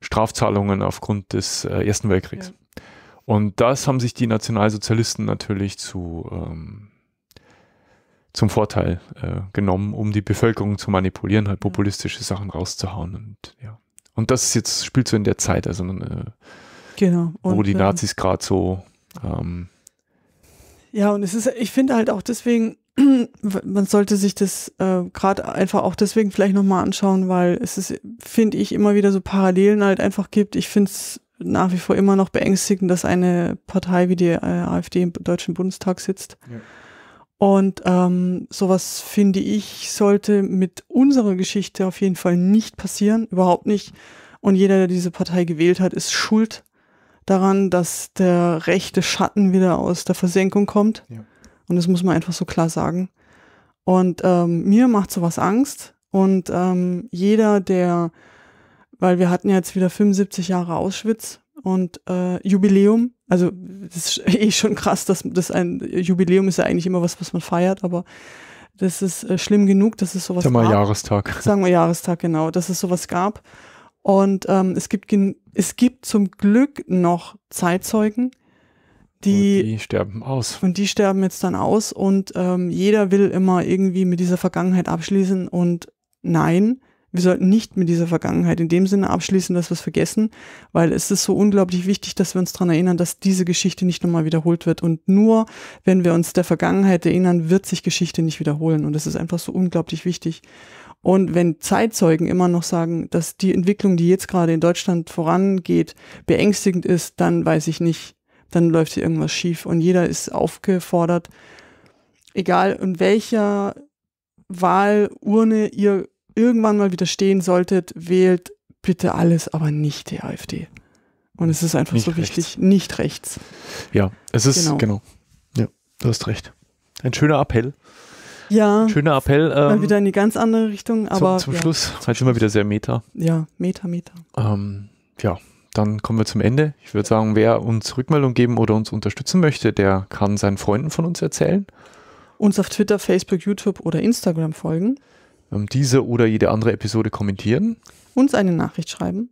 Strafzahlungen aufgrund des äh, Ersten Weltkriegs. Ja. Und das haben sich die Nationalsozialisten natürlich zu ähm, zum Vorteil äh, genommen, um die Bevölkerung zu manipulieren, halt populistische Sachen rauszuhauen und ja. Und das ist jetzt, spielt so in der Zeit, also man, äh, genau. Und, wo die ähm, Nazis gerade so. Ähm, ja, und es ist, ich finde halt auch deswegen, man sollte sich das äh, gerade einfach auch deswegen vielleicht nochmal anschauen, weil es ist, finde ich, immer wieder so Parallelen halt einfach gibt. Ich finde es nach wie vor immer noch beängstigend, dass eine Partei wie die äh, AfD im Deutschen Bundestag sitzt. Ja. Und ähm, sowas finde ich sollte mit unserer Geschichte auf jeden Fall nicht passieren, überhaupt nicht. Und jeder, der diese Partei gewählt hat, ist schuld daran, dass der rechte Schatten wieder aus der Versenkung kommt. Ja. Und das muss man einfach so klar sagen. Und ähm, mir macht sowas Angst. Und ähm, jeder, der, weil wir hatten ja jetzt wieder 75 Jahre Auschwitz und äh, Jubiläum, also, das ist eh schon krass, dass das ein Jubiläum ist ja eigentlich immer was, was man feiert, aber das ist äh, schlimm genug, dass es sowas gab. Sagen wir Jahrestag. Sagen wir Jahrestag, genau, dass es sowas gab. Und ähm, es, gibt es gibt zum Glück noch Zeitzeugen, die, und die sterben aus. Und die sterben jetzt dann aus und ähm, jeder will immer irgendwie mit dieser Vergangenheit abschließen und nein, wir sollten nicht mit dieser Vergangenheit in dem Sinne abschließen, dass wir es vergessen, weil es ist so unglaublich wichtig, dass wir uns daran erinnern, dass diese Geschichte nicht nochmal wiederholt wird. Und nur wenn wir uns der Vergangenheit erinnern, wird sich Geschichte nicht wiederholen. Und das ist einfach so unglaublich wichtig. Und wenn Zeitzeugen immer noch sagen, dass die Entwicklung, die jetzt gerade in Deutschland vorangeht, beängstigend ist, dann weiß ich nicht. Dann läuft hier irgendwas schief und jeder ist aufgefordert, egal in welcher Wahlurne ihr irgendwann mal wieder stehen solltet, wählt bitte alles, aber nicht die AfD. Und es ist einfach nicht so rechts. wichtig, nicht rechts. Ja, es ist, genau. genau. Ja, du hast recht. Ein schöner Appell. Ja. Ein schöner Appell. Ähm, mal wieder in die ganz andere Richtung, aber. Zum, zum ja. Schluss, halt schon mal wieder sehr Meta. Ja, Meta, Meta. Ähm, ja, dann kommen wir zum Ende. Ich würde sagen, wer uns Rückmeldung geben oder uns unterstützen möchte, der kann seinen Freunden von uns erzählen. Uns auf Twitter, Facebook, YouTube oder Instagram folgen. Ähm, diese oder jede andere Episode kommentieren. Uns eine Nachricht schreiben.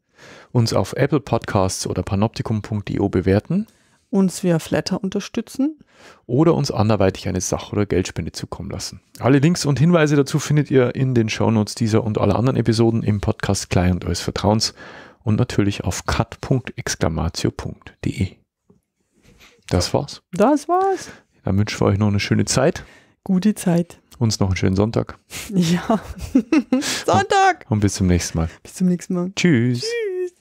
Uns auf Apple Podcasts oder panoptikum.de bewerten. Uns via Flatter unterstützen. Oder uns anderweitig eine Sach- oder Geldspende zukommen lassen. Alle Links und Hinweise dazu findet ihr in den Shownotes dieser und aller anderen Episoden im Podcast Klein und Eures Vertrauens und natürlich auf cut.exclamatio.de. Das war's. Das war's. Dann wünschen wir euch noch eine schöne Zeit. Gute Zeit. Uns noch einen schönen Sonntag. Ja. Sonntag. Und, und bis zum nächsten Mal. Bis zum nächsten Mal. Tschüss. Tschüss.